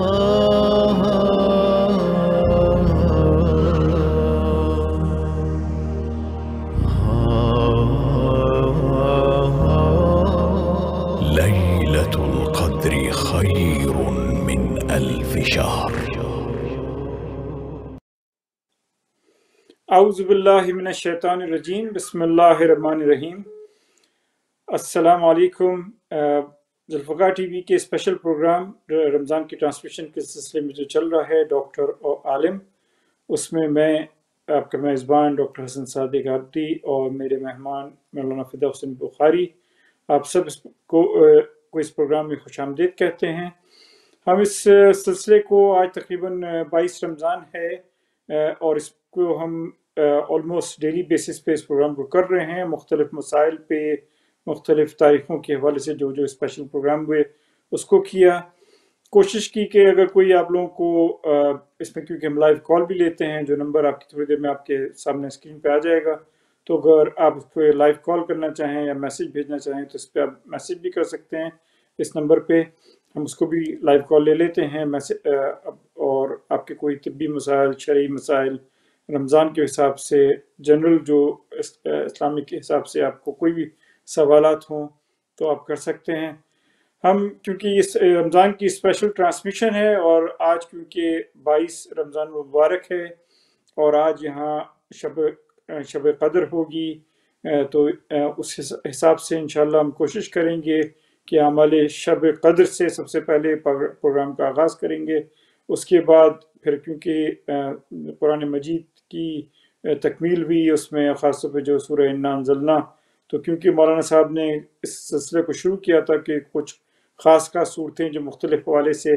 ليلة القدر خير من ألف شهر أعوذ بالله من الشيطان الرجيم بسم الله الرحمن الرحيم السلام عليكم آه، जुल्फ़ा टी वी के स्पेशल प्रोग्राम रमज़ान के ट्रांसमिशन के सिलसिले में जो चल रहा है डॉक्टर और आलिम उसमें मैं आपका मेज़बान डॉक्टर हसन सादिक आबदी और मेरे मेहमान मौलाना फ़िदा हसन बुखारी आप सब को को इस प्रोग्राम में खुश आमदेद कहते हैं हम इस सिलसिले को आज तकरीबन 22 रमज़ान है और इसको हम ऑलमोस्ट डेली बेसिस पे इस प्रोग्राम को कर रहे हैं मुख्तलिफ़ मसाइल पर मुख्तलिफ़ तारीखों के हवाले से जो जो स्पेशल प्रोग्राम हुए उसको किया कोशिश की कि अगर कोई आप लोगों को इसमें क्योंकि हम लाइव कॉल भी लेते हैं जो नंबर आपकी थोड़ी देर में आपके सामने स्क्रीन पे आ जाएगा तो अगर आप उसको लाइव कॉल करना चाहें या मैसेज भेजना चाहें तो इस पर आप मैसेज भी कर सकते हैं इस नंबर पे हम उसको भी लाइव कॉल ले लेते हैं मैसेज और आपके कोई तबी मसाइल शरी मसाइल रमज़ान के हिसाब से जनरल जो इस्लामिक के हिसाब से आपको कोई भी सवाल हों तो आप कर सकते हैं हम क्योंकि इस रमज़ान की स्पेशल ट्रांसमिशन है और आज क्योंकि 22 रमज़ान मुबारक है और आज यहाँ शब शब कदर होगी तो उस हिसाब से इंशाल्लाह हम कोशिश करेंगे कि हमारे शब कदर से सबसे पहले प्रोग्राम का आगाज़ करेंगे उसके बाद फिर क्योंकि कुरान मजीद की तकमील भी उसमें ख़ासतौर पर जो सूर्य जलना तो क्योंकि मौलाना साहब ने इस सिलसिले को शुरू किया था कि कुछ ख़ास खास सूरतें जो मुख्तलिफ हवाले से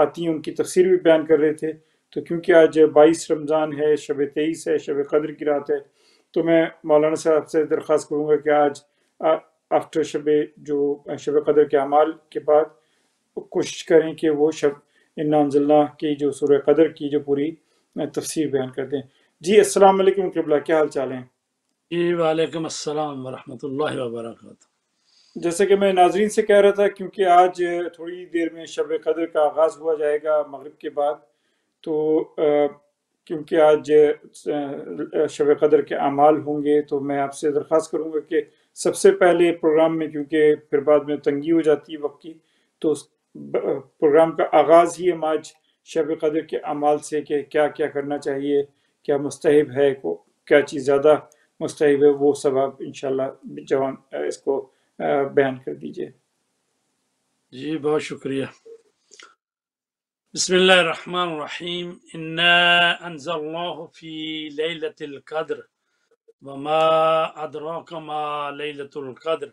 आती हैं उनकी तफसीर भी बयान कर रहे थे तो क्योंकि आज बाईस रमज़ान है शब तेईस है शब कदर की रात है तो मैं मौलाना साहब से दरख्वास्त करूँगा कि आज आफ्टर शब जो शब कदर के अमाल के बाद कोशिश करें कि वो शब इन्नाजल्ला की जो सुर कदर की जो पूरी तफसीर बयान कर दें जी अस्सलाम वालेकुम क्या हाल चाल हैं जी वालेकुम अस्सलाम वरहमतुल्लाहि वबरकatuh जैसे कि मैं नाजरीन से कह रहा था क्योंकि आज थोड़ी देर में शब कदर का आगाज़ हुआ जाएगा मगरिब के बाद तो क्योंकि आज शब कदर के अमाल होंगे तो मैं आपसे दरख्वास्त करूँगा कि सबसे पहले प्रोग्राम में क्योंकि फिर बाद में तंगी हो जाती है वक्त की तो उस प्रोग्राम का आगाज़ ही हम आज शब कदर के अमाल से कि क्या क्या करना चाहिए क्या मुस्तहब है को क्या चीज़ ज़्यादा मुस्तैब है वो सब انشاءاللہ جوان اس کو بیان کر دیجئے جی بہت شکریہ بسم اللہ الرحمن الرحيم إنا اللہ فی لیلت القدر وما ادراک ما لیلت القدر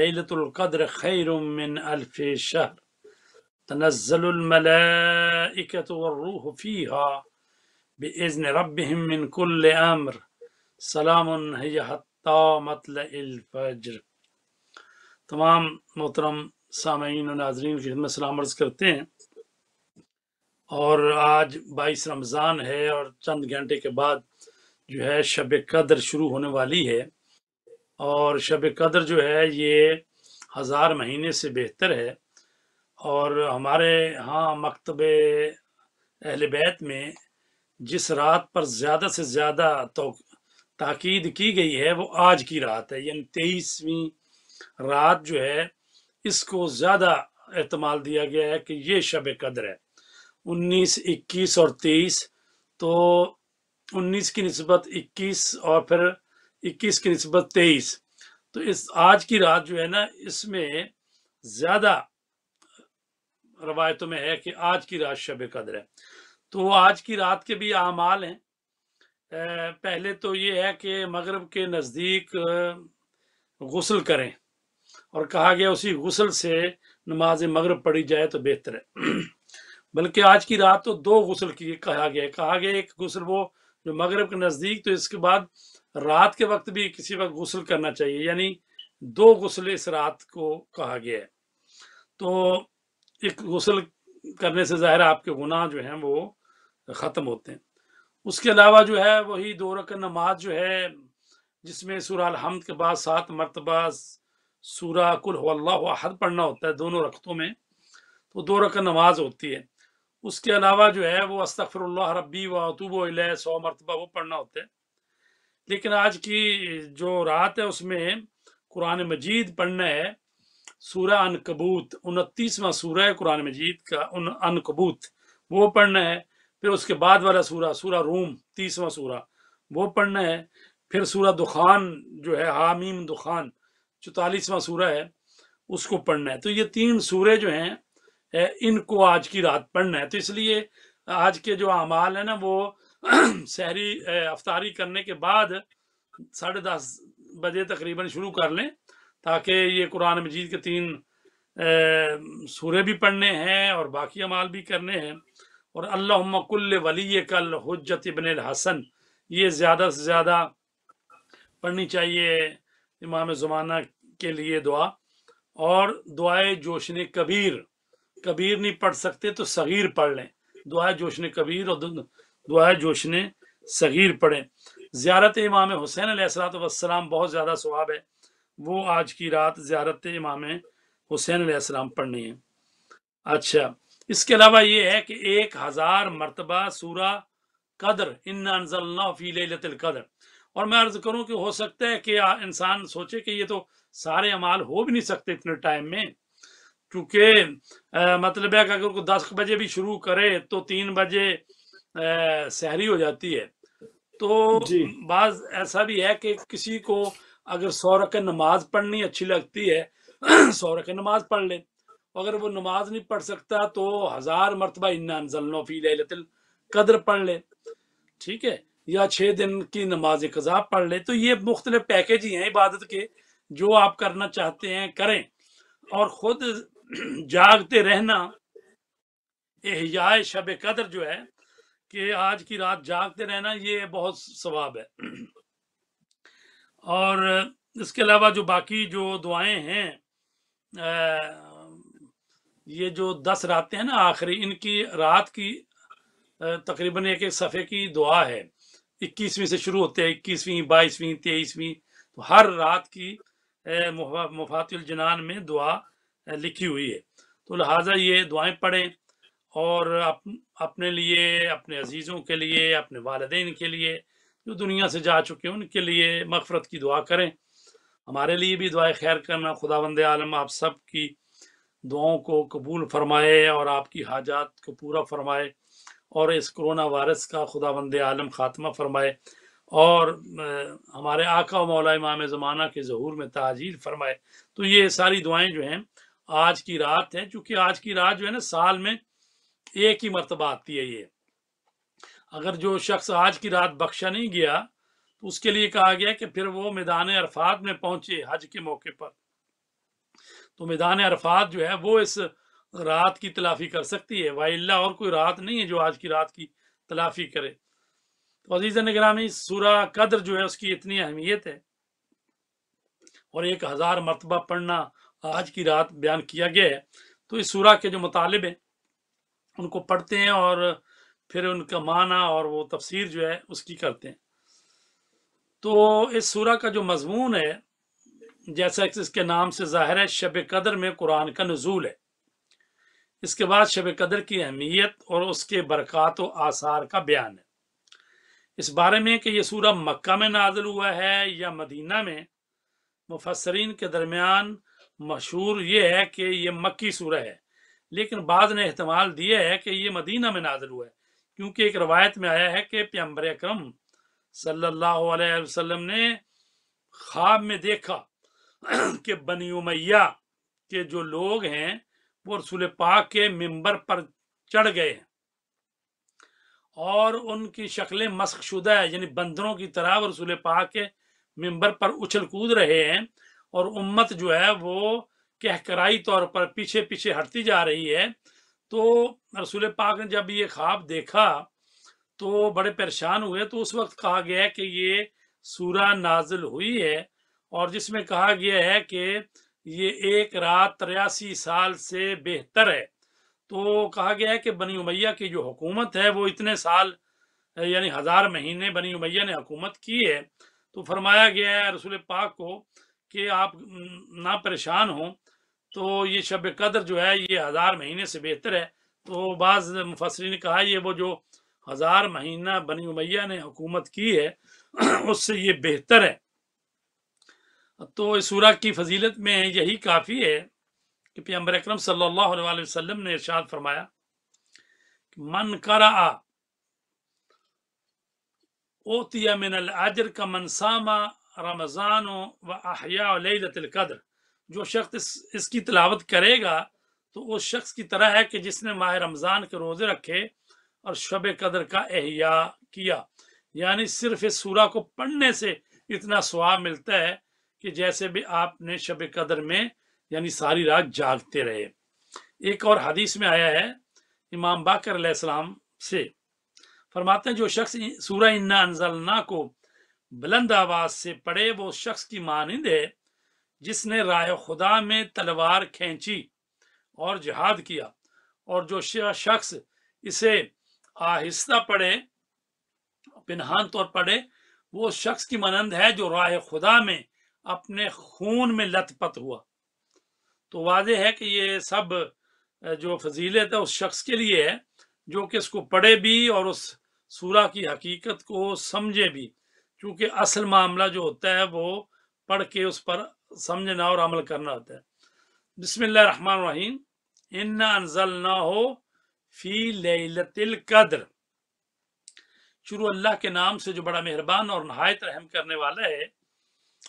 لیلت القدر خیر من ألف شهر تنزل الملائكة والروح فيها بإذن ربهم من كل أمر सलाम हत्ता तमाम मोहतरम सामीन नाजरीन की खिदमत सलाम अर्ज़ करते हैं और आज बाईस रमज़ान है और चंद घंटे के बाद जो है शब कदर शुरू होने वाली है और शब कदर जो है ये हज़ार महीने से बेहतर है और हमारे यहाँ मकतब अहल बैत में जिस रात पर ज़्यादा से ज़्यादा तो ताकीद की गई है वो आज की रात है यानी तेईसवीं रात जो है इसको ज़्यादा अहतमाल दिया गया है कि ये शब कदर है उन्नीस इक्कीस और तेईस तो उन्नीस की नस्बत इक्कीस और फिर इक्कीस की नस्बत तेईस तो इस आज की रात जो है ना इसमें ज़्यादा रवायतों में है कि आज की रात शब कदर है तो आज की रात के भी अमाल हैं पहले तो ये है कि मगरब के नज़दीक गसल करें और कहा गया उसी गसल से नमाज मगरब पढ़ी जाए तो बेहतर है बल्कि आज की रात तो दो गसल की कहा गया कहा गया एक गसल वो जो मगरब के नज़दीक तो इसके बाद रात के वक्त भी किसी वक्त गसल करना चाहिए यानी दो गसल इस रात को कहा गया है तो एक गसल करने से ज़ाहिर आपके गुनाह जो हैं वो ख़त्म होते हैं उसके अलावा जो है वही दो रक नमाज जो है जिसमें सूरा हमद के बाद सात मरतबा सूरा कुल हद पढ़ना होता है दोनों रखतों में तो दो रक नमाज होती है उसके अलावा जो है वो अस्तफ़र रबी वतूब सौ मरतबा वो पढ़ना होता है लेकिन आज की जो रात है उसमें कुरान मजीद पढ़ना है सूरा अनकबूत उनतीसवां सूर है कुरान मजीद का उन अनकबूत वो पढ़ना है फिर उसके बाद वाला सूरा सूरा रूम तीसवा सूरा वो पढ़ना है फिर सूरा दुखान जो है हामीम दुखान चौतालीसवां सूरा है उसको पढ़ना है तो ये तीन सूरे जो हैं इनको आज की रात पढ़ना है तो इसलिए आज के जो अमाल है ना वो शहरी अफतारी करने के बाद साढ़े दस बजे तकरीबन शुरू कर लें ताकि ये कुरान मजीद के तीन सूरे भी पढ़ने हैं और बाकी अमाल भी करने हैं और अल्लाहमकुल्ल वली कल हजत इबन हसन ये ज़्यादा से ज़्यादा पढ़नी चाहिए इमाम ज़माना के लिए दुआ और दुआए जोशन कबीर कबीर नहीं पढ़ सकते तो सगीर पढ़ लें दुआ जोशन कबीर और दुआ जोशन सगीर पढ़ें ज़्यारत इमाम हुसैन सलाम बहुत ज़्यादा सुहाब है वो आज की रात ज़्यारत इमाम हुसैन पढ़नी है अच्छा इसके अलावा ये है कि एक हजार मरतबा सूरा कदर इन कदर और मैं अर्ज करूं कि हो सकता है कि इंसान सोचे कि ये तो सारे अमाल हो भी नहीं सकते इतने टाइम में क्योंकि मतलब है कि अगर कोई दस बजे भी शुरू करे तो तीन बजे सहरी हो जाती है तो बाज ऐसा भी है कि किसी को अगर सौ रक नमाज पढ़नी अच्छी लगती है सौ नमाज पढ़ ले तो अगर वो नमाज नहीं पढ़ सकता तो हजार मरतबा इन्नाफी कदर पढ़ ले ठीक है या छः दिन की नमाज कज़ा पढ़ ले तो ये मुख्तलि पैकेज ही हैं इबादत के जो आप करना चाहते हैं करें और ख़ुद जागते रहना एहयाए शब कदर जो है कि आज की रात जागते रहना ये बहुत सवाब है और इसके अलावा जो बाकी जो दुआएं हैं आ, ये जो दस रातें हैं ना आखिरी इनकी रात की तकरीबन एक एक सफ़े की दुआ है इक्कीसवीं से शुरू होते हैं इक्कीसवीं बाईसवीं तेईसवीं तो हर रात की मफातुलजनान में दुआ लिखी हुई है तो लिहाजा ये दुआएं पढ़ें और अप, अपने लिए अपने अजीज़ों के लिए अपने वालदेन के लिए जो दुनिया से जा चुके हैं उनके लिए मफफरत की दुआ करें हमारे लिए भी दुआ खैर करना खुदा बंद आलम आप सब की दुआओं को कबूल फरमाए और आपकी हाजात को पूरा फरमाए और इस कोरोना वायरस का खुदा बंद आलम खात्मा फरमाए और हमारे आका मौला इमाम ज़माना के जहूर में ताजीर फरमाए तो ये सारी दुआएं जो हैं आज की रात है क्योंकि आज की रात जो है ना साल में एक ही मरतबा आती है ये अगर जो शख्स आज की रात बख्शा नहीं गया तो उसके लिए कहा गया कि फिर वो मैदान अरफात में पहुंचे हज के मौके पर तो मैदान अरफात जो है वो इस रात की तलाफी कर सकती है वाइल्ला और कोई रात नहीं है जो आज की रात की तलाफी करे तो अजीज नगरामी सूरा कदर जो है उसकी इतनी अहमियत है और एक हज़ार मरतबा पढ़ना आज की रात बयान किया गया है तो इस सूरा के जो मुतालिब हैं उनको पढ़ते हैं और फिर उनका माना और वो तफसीर जो है उसकी करते हैं तो इस सूरा का जो मजमून है जैसा कि इसके नाम से जाहिर है शब कदर में कुरान का नजूल है इसके बाद शब कदर की अहमियत और उसके बरक़ात व आसार का बयान है इस बारे में कि यह सूरह मक्का में नाजल हुआ है या मदीना में मुफसरीन के दरमियान मशहूर ये है कि यह मक्की सूरह है लेकिन बाद ने अहतमाल दिया है कि यह मदीना में नाजल हुआ है क्योंकि एक रवायत में आया है कि प्यम्बर अक्रम सल्ला अलैहि ने ख्वाब में देखा के बनी उमैया के जो लोग हैं वो रसुल पाक के मेंबर पर चढ़ गए हैं और उनकी शक्लें मस्क शुदा है यानी बंदरों की तरह वो पाक के मेंबर पर उछल कूद रहे हैं और उम्मत जो है वो कहकराई तौर पर पीछे पीछे हटती जा रही है तो रसुल पाक ने जब ये ख्वाब देखा तो बड़े परेशान हुए तो उस वक्त कहा गया कि ये सूरा नाजिल हुई है और जिसमें कहा गया है कि ये एक रात तिरासी साल से बेहतर है तो कहा गया है कि बनी उमैया की जो हुकूमत है वो इतने साल यानी हजार महीने बनी उमैया ने हुकूमत की है तो फरमाया गया है रसूल पाक को कि आप ना परेशान हों तो ये शब कदर जो है ये हज़ार महीने से बेहतर है तो बाज़ मुफसरी ने कहा ये वो जो हज़ार महीना बनी उमैया ने हुकूमत की है उससे ये बेहतर है तो इस सूरा की फजीलत में यही काफ़ी है कि पैम्बर अक्रम सल्लाम ने इर्शाद फरमाया कि मन करा ओतिया मिन आजर का मनसामा रमज़ान व अहियाकदर जो शख्स इस, इसकी तलावत करेगा तो उस शख्स की तरह है कि जिसने माह रमज़ान के रोज़े रखे और शब कदर का अहिया किया यानी सिर्फ इस सूरा को पढ़ने से इतना स्वाब मिलता है कि जैसे भी आपने शब कदर में यानी सारी रात जागते रहे एक और हदीस में आया है इमाम बाकर सलाम से फरमाते हैं जो शख्स सूर्य इन्ना अनजलना को बुलंद आवाज से पढ़े वो शख्स की मानंद है जिसने राय खुदा में तलवार खींची और जहाद किया और जो शख्स इसे आहिस्ता पढ़े पिनहान तौर पढ़े वो शख्स की मानंद है जो राय खुदा में अपने खून में लतपत हुआ तो वाजह है कि ये सब जो फजीलत है उस शख्स के लिए है जो कि इसको पढ़े भी और उस सूरा की हकीकत को समझे भी क्योंकि असल मामला जो होता है वो पढ़ के उस पर समझना और अमल करना होता है बसमीम इन्ना अनजल ना हो फी लतिल शुरू अल्लाह के नाम से जो बड़ा मेहरबान और नहायत रहम करने वाला है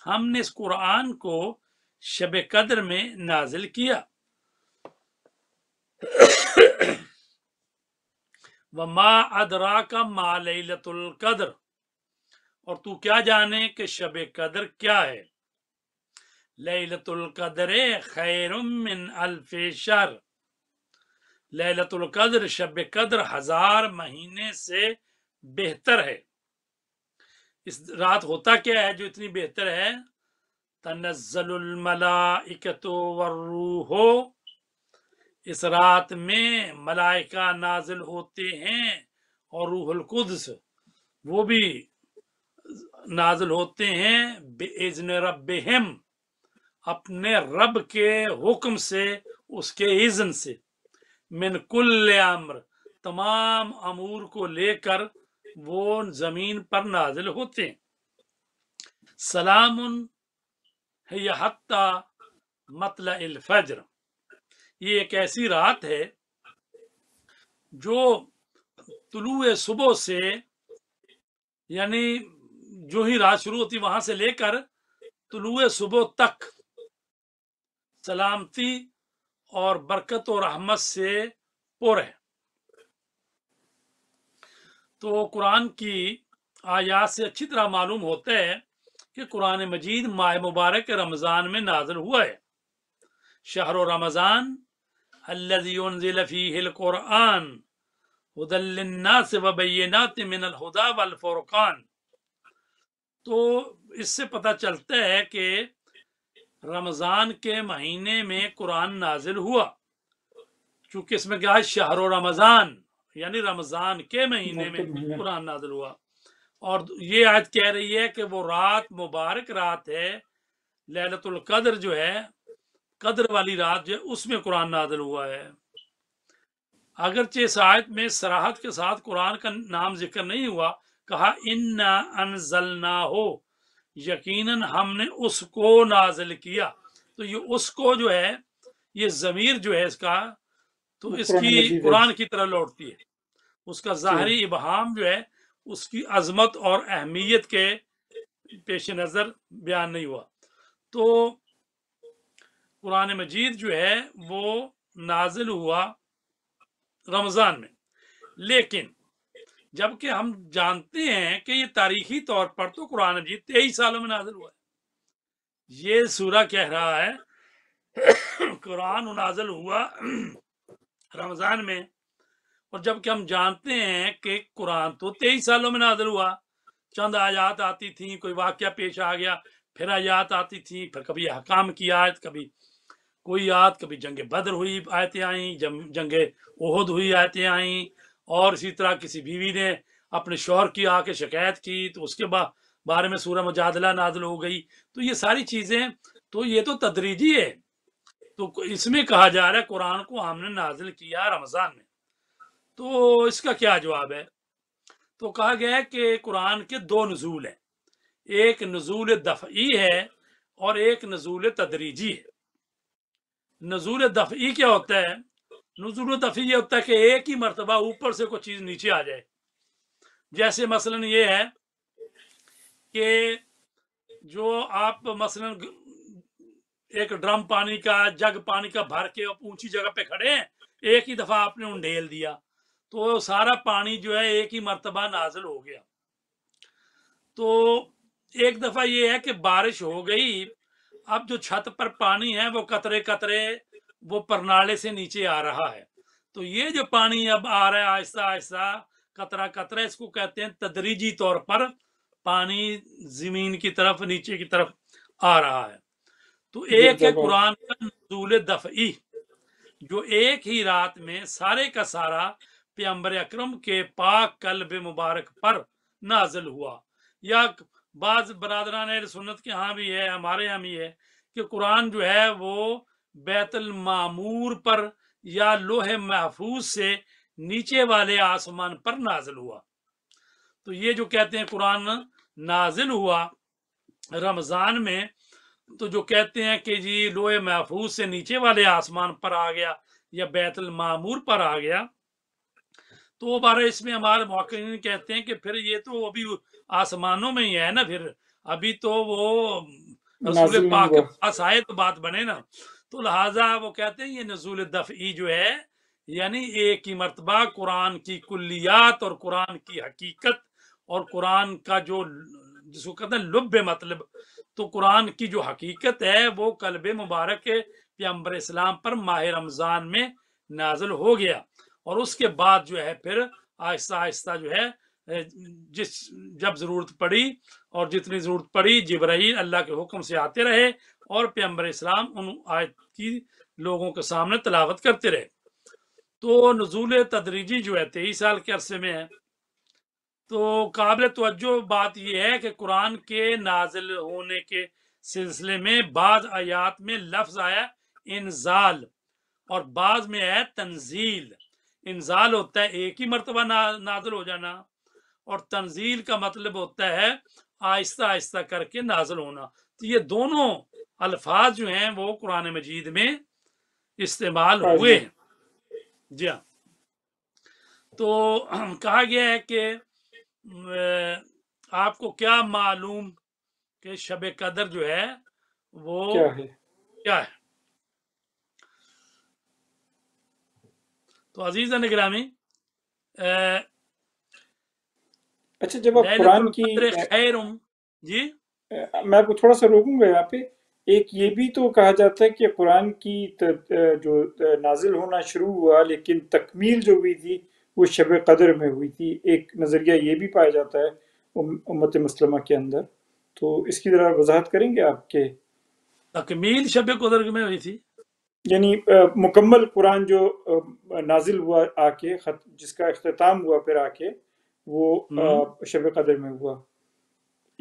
हमने इस कुरान को शब कदर में नाजिल किया व मा अदरा का मा लतुल कदर और तू क्या जाने कि शब कदर क्या है लतुल कदर खैर अल्फे शर लतुल कदर शब कदर हजार महीने से बेहतर है इस रात होता क्या है जो इतनी बेहतर है तनजलमलाकतो वर्रू हो इस रात में मलाइका नाजिल होते हैं और रूहल कुद्स वो भी नाजिल होते हैं बेजन रबहम अपने रब के हुक्म से उसके इजन से मिनकुल्ले कुल अम्र तमाम अमूर को लेकर वो जमीन पर नाजिल होते हैं सलाम हत्ता फजर ये एक ऐसी रात है जो तुलु सुबह से यानी जो ही रात शुरू होती वहां से लेकर तुलु सुबह तक सलामती और बरकत और रहमत से पुर है तो कुरान की आयात से अच्छी तरह मालूम होता है कि कुरान मजीद माह मुबारक रमज़ान में नाजर हुआ है शहर रमज़ान अल्लाफ़ीक़ुरान हदलन्नास वबैनात मिनलहुदा वलफ़ुरक़ान तो इससे पता चलता है कि रमज़ान के महीने में कुरान नाजिल हुआ चूंकि इसमें क्या है शाहर रमज़ान यानी रमज़ान के महीने में कुरान नाजिल हुआ और ये आज कह रही है कि वो रात मुबारक रात है लहलतुल कदर जो है कदर वाली रात जो है उसमें कुरान नाजिल हुआ है अगरचे आयत में सराहत के साथ कुरान का नाम जिक्र नहीं हुआ कहा इन्ना अनजलना हो यकीनन हमने उसको नाजिल किया तो ये उसको जो है ये ज़मीर जो है इसका तो इसकी कुरान की तरह लौटती है उसका ज़ाहरी इबहम जो है उसकी अजमत और अहमियत के पेश नज़र बयान नहीं हुआ तो कुरान मजीद जो है वो नाजिल हुआ रमज़ान में लेकिन जबकि हम जानते हैं कि ये तारीखी तौर पर तो कुरान मजीद तेईस सालों में नाजिल हुआ है ये सूरा कह रहा है कुरान नाजिल हुआ रमज़ान में और जबकि हम जानते हैं कि कुरान तो तेईस सालों में नाजर हुआ चंद आयात आती थी कोई वाक्य पेश आ गया फिर आयात आती थी फिर कभी हकाम की आयत कभी कोई आयत कभी जंग बद्र हुई आयतें आई जंग ओहद हुई आयतें आई और इसी तरह किसी बीवी ने अपने शोहर की आके शिकायत की तो उसके बा, बारे में सूर्य मुजादला नाजल हो गई तो ये सारी चीज़ें तो ये तो तदरीजी है तो इसमें कहा जा रहा है कुरान को हमने नाजिल किया रमजान में तो इसका क्या जवाब है तो कहा गया है कि कुरान के दो नजूल हैं एक नजूल दफ़ी है और एक नजूल तदरीजी है नजूल दफ़ी क्या होता है नजूल दफ़ी ये होता है कि एक ही मरतबा ऊपर से कोई चीज़ नीचे आ जाए जैसे मसलन ये है कि जो आप मसलन एक ड्रम पानी का जग पानी का भर के ऊंची जगह पे खड़े हैं एक ही दफा आपने उंडेल दिया तो सारा पानी जो है एक ही मरतबा नाजल हो गया तो एक दफा ये है कि बारिश हो गई अब जो छत पर पानी है वो कतरे कतरे वो परनाले से नीचे आ रहा है तो ये जो पानी अब आ रहा है आहिस्ता आहिस्ता कतरा कतरा इसको कहते हैं तदरीजी तौर पर पानी जमीन की तरफ नीचे की तरफ आ रहा है तो एक है कुरान का नजूल दफई जो एक ही रात में सारे का सारा प्यम्बर अक्रम के पाक कल्ब मुबारक पर नाजल हुआ या बाज बरदरान सुन्नत के यहाँ भी है हमारे यहाँ भी है कि कुरान जो है वो बैतल मामूर पर या लोहे महफूज से नीचे वाले आसमान पर नाजिल हुआ तो ये जो कहते हैं कुरान नाजिल हुआ रमज़ान में तो जो कहते हैं कि जी लोहे महफूज से नीचे वाले आसमान पर आ गया या बैतल मामूर पर आ गया तो वो बारह इसमें हमारे मौके कहते हैं कि फिर ये तो अभी आसमानों में ही है ना फिर अभी तो वो रसूल पाक के पास आए तो बात बने ना तो लिहाजा वो कहते हैं ये नजूल दफ़ी जो है यानी एक ही मरतबा कुरान की कुल्लियात और कुरान की हकीकत और कुरान का जो जिसको कहते हैं लुब्ब मतलब तो कुरान की जो हकीकत है वो कलब मुबारक के इस्लाम पर माह रमज़ान में नाजल हो गया और उसके बाद जो है फिर आहिस्ता आहिस्ता जो है जिस जब ज़रूरत पड़ी और जितनी ज़रूरत पड़ी जबरील अल्लाह के हुक्म से आते रहे और पैम्बर इस्लाम उन आयत की लोगों के सामने तलावत करते रहे तो नजूल तदरीजी जो है तेईस साल के अरसे में है तो काबिल तवज्जो बात यह है कि कुरान के नाजिल होने के सिलसिले में बाज आयात में लफ्ज आया इंजाल और बाज में आया तंजील इंजाल होता है एक ही मरतबा ना, नाजल हो जाना और तंजील का मतलब होता है आहिस्ता आहिस्ता करके नाजल होना तो ये दोनों अल्फाज जो हैं वो कुरान मजीद में इस्तेमाल हाँ हुए हैं जी हाँ तो कहा गया है कि आपको क्या मालूम कि शब कदर जो है वो क्या है, क्या है? तो अजीज निगरामी अच्छा जब आप कुरान की खैर जी मैं आपको थोड़ा सा रोकूंगा यहाँ पे एक ये भी तो कहा जाता है कि कुरान की जो नाजिल होना शुरू हुआ लेकिन तकमील जो हुई थी वो शब कदर में हुई थी एक नज़रिया ये भी पाया जाता है उम्मत मुसलमा के अंदर तो इसकी ज़रा वजाहत करेंगे आपके तकमील शब कदर में हुई थी यानी मुकम्मल कुरान जो नाजिल हुआ आके खत, जिसका अख्ताम हुआ फिर आके वो हम्म। शब कदर में हुआ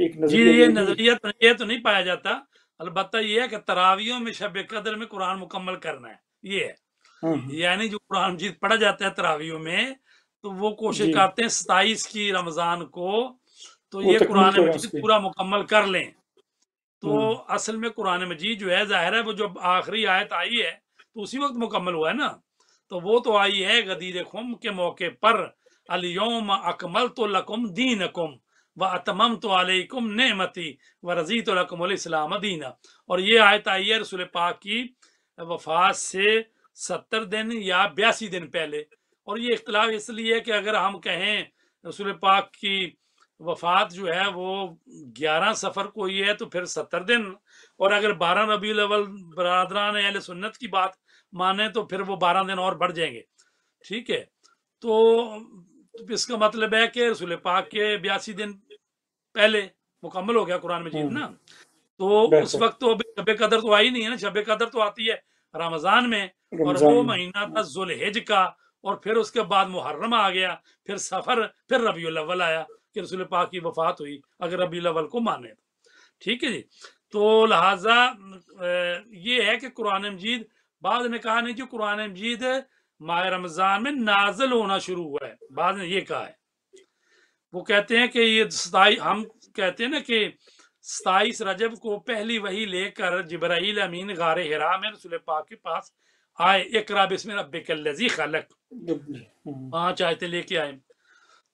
एक नजरिया नजरिया तो तो नहीं पाया जाता अलबत् है कि तरावियों में शब कदर में कुरान मुकम्मल करना है ये है हम्म। यानी जो कुरान मजीद पढ़ा जाता है तरावियों में तो वो कोशिश करते हैं सताइस की रमजान को तो ये कुरान मजीद पूरा मुकम्मल कर लें तो हम्म। असल में कुरान मजीद जो है जाहिर है वो जब आखिरी आयत आई है तो उसी वक्त मुकम्मल हुआ है ना तो वो तो आई है गदीर खुम के मौके पर अलियोम अकमल तो लकुम दीन कुम व अतमम तो अलकुम नमती व रजी तो लकुम दीना और ये आयत आई है रसुल पाक की वफात से सत्तर दिन या बयासी दिन पहले और ये इख्तलाफ इसलिए कि अगर हम कहें रसूल पाक की वफात जो है वो ग्यारह सफ़र को ही है तो फिर सत्तर दिन और अगर बारह रबी अवल बरदरान अल सुन्नत की बात माने तो फिर वो बारह दिन और बढ़ जाएंगे ठीक है तो इसका मतलब है कि रसूल पाक के बयासी दिन पहले मुकम्मल हो गया कुरान मजीद हम्म। ना तो उस वक्त तो अभी शब कदर तो आई नहीं है ना शब कदर तो आती है रमजान में और दो महीना था जुलहिज का और फिर उसके बाद मुहर्रम आ गया फिर सफर फिर रबी अव्वल आया कि रसूल पाक की वफात हुई अगर रबी अव्वल को माने तो ठीक है जी तो लिहाजा ये है कि कुरान मजीद बाद ने कहा नहीं कि कुरान मजीद माह रमज़ान में नाजल होना शुरू हुआ है बाद ने ये कहा है वो कहते हैं कि ये हम कहते हैं ना कि सताईस रजब को पहली वही लेकर जबराइल अमीन गार हरा में रसुल पाक के पास आए एक बिस्मिन रब्बिकल्लज़ी खलक पांच आयतें लेके आए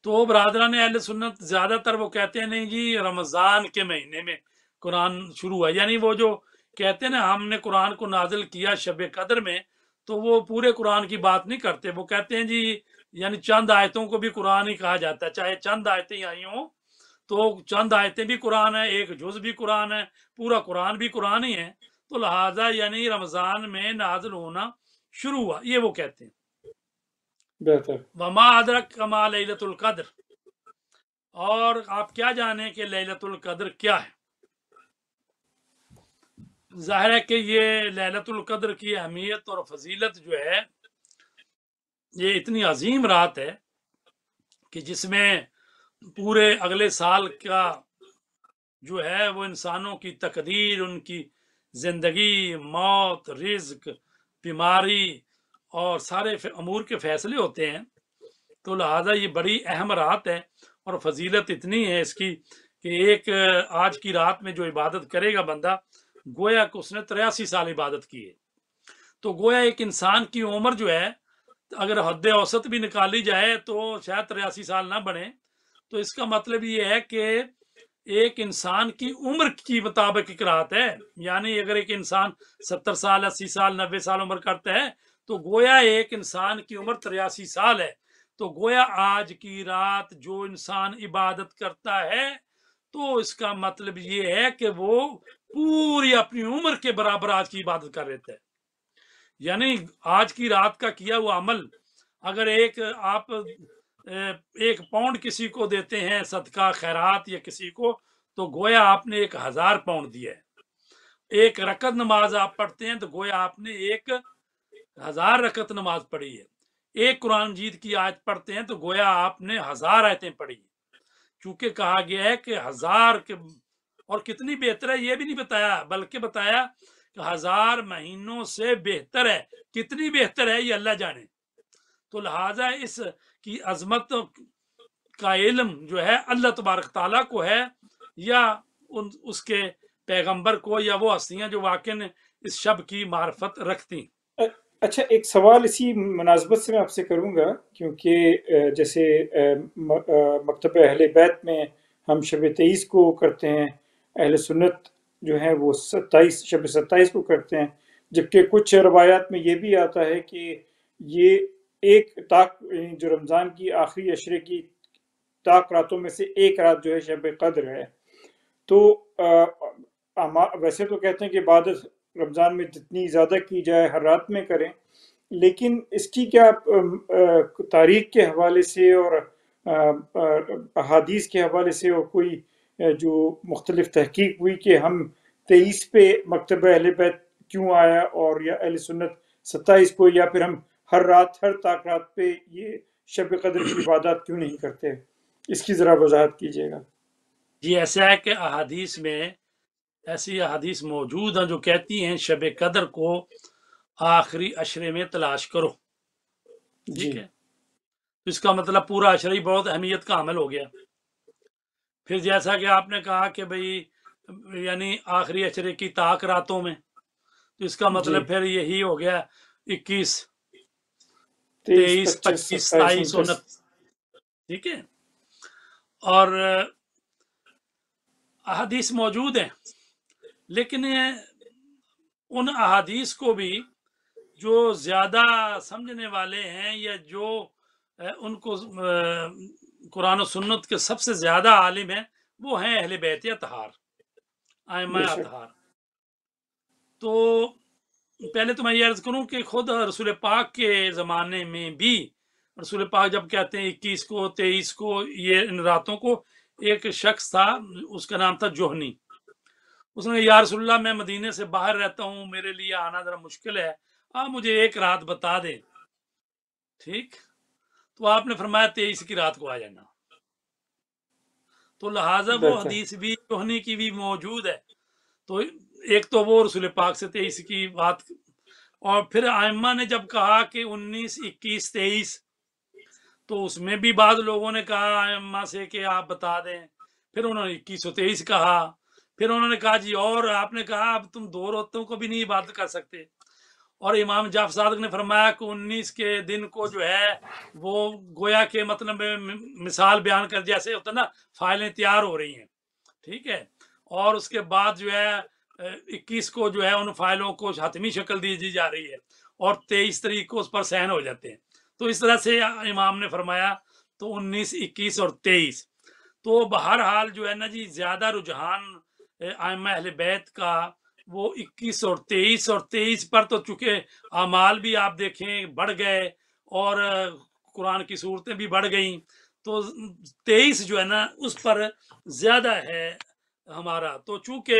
तो बरदरान अहल सुन्नत ज़्यादातर वो कहते हैं नहीं जी रमज़ान के महीने में कुरान शुरू हुआ यानी वो जो कहते हैं ना हमने कुरान को नाजिल किया शब कदर में तो वो पूरे कुरान की बात नहीं करते वो कहते हैं जी यानी चंद आयतों को भी कुरान ही कहा जाता है चाहे चंद आयतें आई हों तो चंद आयतें भी कुरान है एक जुज भी कुरान है पूरा कुरान भी कुरान ही है तो लिहाजा यानी रमजान में नाजल होना शुरू हुआ ये वो कहते हैं वमा अदरक कमा लतुल कद्र और आप क्या जाने कि लैलतुल कद्र क्या है जाहिर है कि ये लैलतुल कद्र की अहमियत और फजीलत जो है ये इतनी अजीम रात है कि जिसमें पूरे अगले साल का जो है वो इंसानों की तकदीर उनकी जिंदगी मौत रिज्क बीमारी और सारे अमूर के फैसले होते हैं तो लिहाजा ये बड़ी अहम रात है और फजीलत इतनी है इसकी कि एक आज की रात में जो इबादत करेगा बंदा गोया को उसने तिरासी साल इबादत की है तो गोया एक इंसान की उम्र जो है अगर हद औसत भी निकाली जाए तो शायद तिरासी साल ना बने तो इसका मतलब ये है कि एक इंसान की उम्र की मुताबिक करात है यानी अगर एक इंसान सत्तर साल अस्सी साल नब्बे साल उम्र करता है तो गोया एक इंसान की उम्र तिरासी साल है तो गोया आज की रात जो इंसान इबादत करता है तो इसका मतलब ये है कि वो पूरी अपनी उम्र के बराबर आज की इबादत कर रहता है यानी आज की रात का किया हुआ अमल अगर एक आप एक पाउंड किसी को देते हैं सदका खैरात या किसी को तो गोया आपने एक हजार पाउंड दिया है एक रकत नमाज आप पढ़ते हैं तो गोया आपने एक हजार रकत नमाज पढ़ी है एक कुरान जीत की आयत पढ़ते हैं तो गोया आपने हजार आयतें पढ़ी है चूंकि कहा गया है कि हजार के और कितनी बेहतर है ये भी नहीं बताया बल्कि बताया कि हजार महीनों से बेहतर है कितनी बेहतर है ये अल्लाह जाने तो लिहाजा इस की अजमत का इलम जो है अल्लाह तबारक ताला को है या उन उसके पैगंबर को या वो हस्तियाँ जो वाक़ इस शब की मार्फत रखती अच्छा एक सवाल इसी मुनासबत से मैं आपसे करूँगा क्योंकि जैसे मकतब अहल बैत में हम शब तेईस को करते हैं अहल सुन्नत जो है वो सत्ताईस शब सत्ताईस को करते हैं जबकि कुछ रवायात में ये भी आता है कि ये एक ताक जो रमज़ान की आखिरी अशरे की ताक रातों में से एक रात जो है शब कदर है तो आ, वैसे तो कहते हैं कि इबादत रमज़ान में जितनी ज़्यादा की जाए हर रात में करें लेकिन इसकी क्या तारीख के हवाले से और अहादीस के हवाले से और कोई जो मुख्तलिफ तहकीक हुई कि हम तेईस पे मकतब अहल क्यों आया और या अहल सुन्नत सत्ताईस को या फिर हम हर रात हर रात पे ये शब कदर की इबादत क्यों नहीं करते इसकी ज़रा वजाहत कीजिएगा जी ऐसा है कि अहादीस में ऐसी अहादीस मौजूद हैं जो कहती हैं शब कदर को आखिरी अशरे में तलाश करो ठीक है तो इसका मतलब पूरा अशर ही बहुत अहमियत का अमल हो गया फिर जैसा कि आपने कहा कि भाई यानी आखिरी अशरे की ताक रातों में तो इसका मतलब फिर यही हो गया इक्कीस तेईस पच्चीस सताईस ठीक है और अहादीस मौजूद हैं लेकिन उन अहादीस को भी जो ज़्यादा समझने वाले हैं या जो उनको कुरान सुन्नत के सबसे ज़्यादा आलिम हैं वो हैं अहल बैत तहार आयमा तहार तो पहले तो मैं ये अर्ज करूं कि खुद रसूल पाक के ज़माने में भी रसूल पाक जब कहते हैं इक्कीस को तेईस को ये इन रातों को एक शख्स था उसका नाम था जोहनी उसने या रसुल्ला मैं मदीने से बाहर रहता हूँ मेरे लिए आना ज़रा मुश्किल है आप मुझे एक रात बता दें ठीक तो आपने फरमाया तेईस की रात को आ जाना तो लिहाजा वो अच्छा। हदीस भी जोहनी की भी मौजूद है तो एक तो वो रसूल पाक से तेईस की बात और फिर आयमा ने जब कहा कि उन्नीस इक्कीस तेईस तो उसमें भी बाद लोगों ने कहा आयमा से कि आप बता दें फिर उन्होंने इक्कीस सौ तेईस कहा फिर उन्होंने कहा जी और आपने कहा अब तुम दो रोतों को भी नहीं बात कर सकते और इमाम जाफ साद ने फरमाया कि उन्नीस के दिन को जो है वो गोया के मतलब मिसाल बयान कर जैसे होता ना फाइलें तैयार हो रही हैं ठीक है और उसके बाद जो है इक्कीस को जो है उन फाइलों को हतमी शक्ल दी जा रही है और तेईस तरीक को उस पर सहन हो जाते हैं तो इस तरह से इमाम ने फरमाया तो उन्नीस इक्कीस और तेईस तो बहरहाल जो है ना जी ज़्यादा रुझान आयम अहल बैत का वो इक्कीस और तेईस और तेईस पर तो चूँकि अमाल भी आप देखें बढ़ गए और कुरान की सूरतें भी बढ़ गई तो तेईस जो है ना उस पर ज़्यादा है हमारा तो चूँकि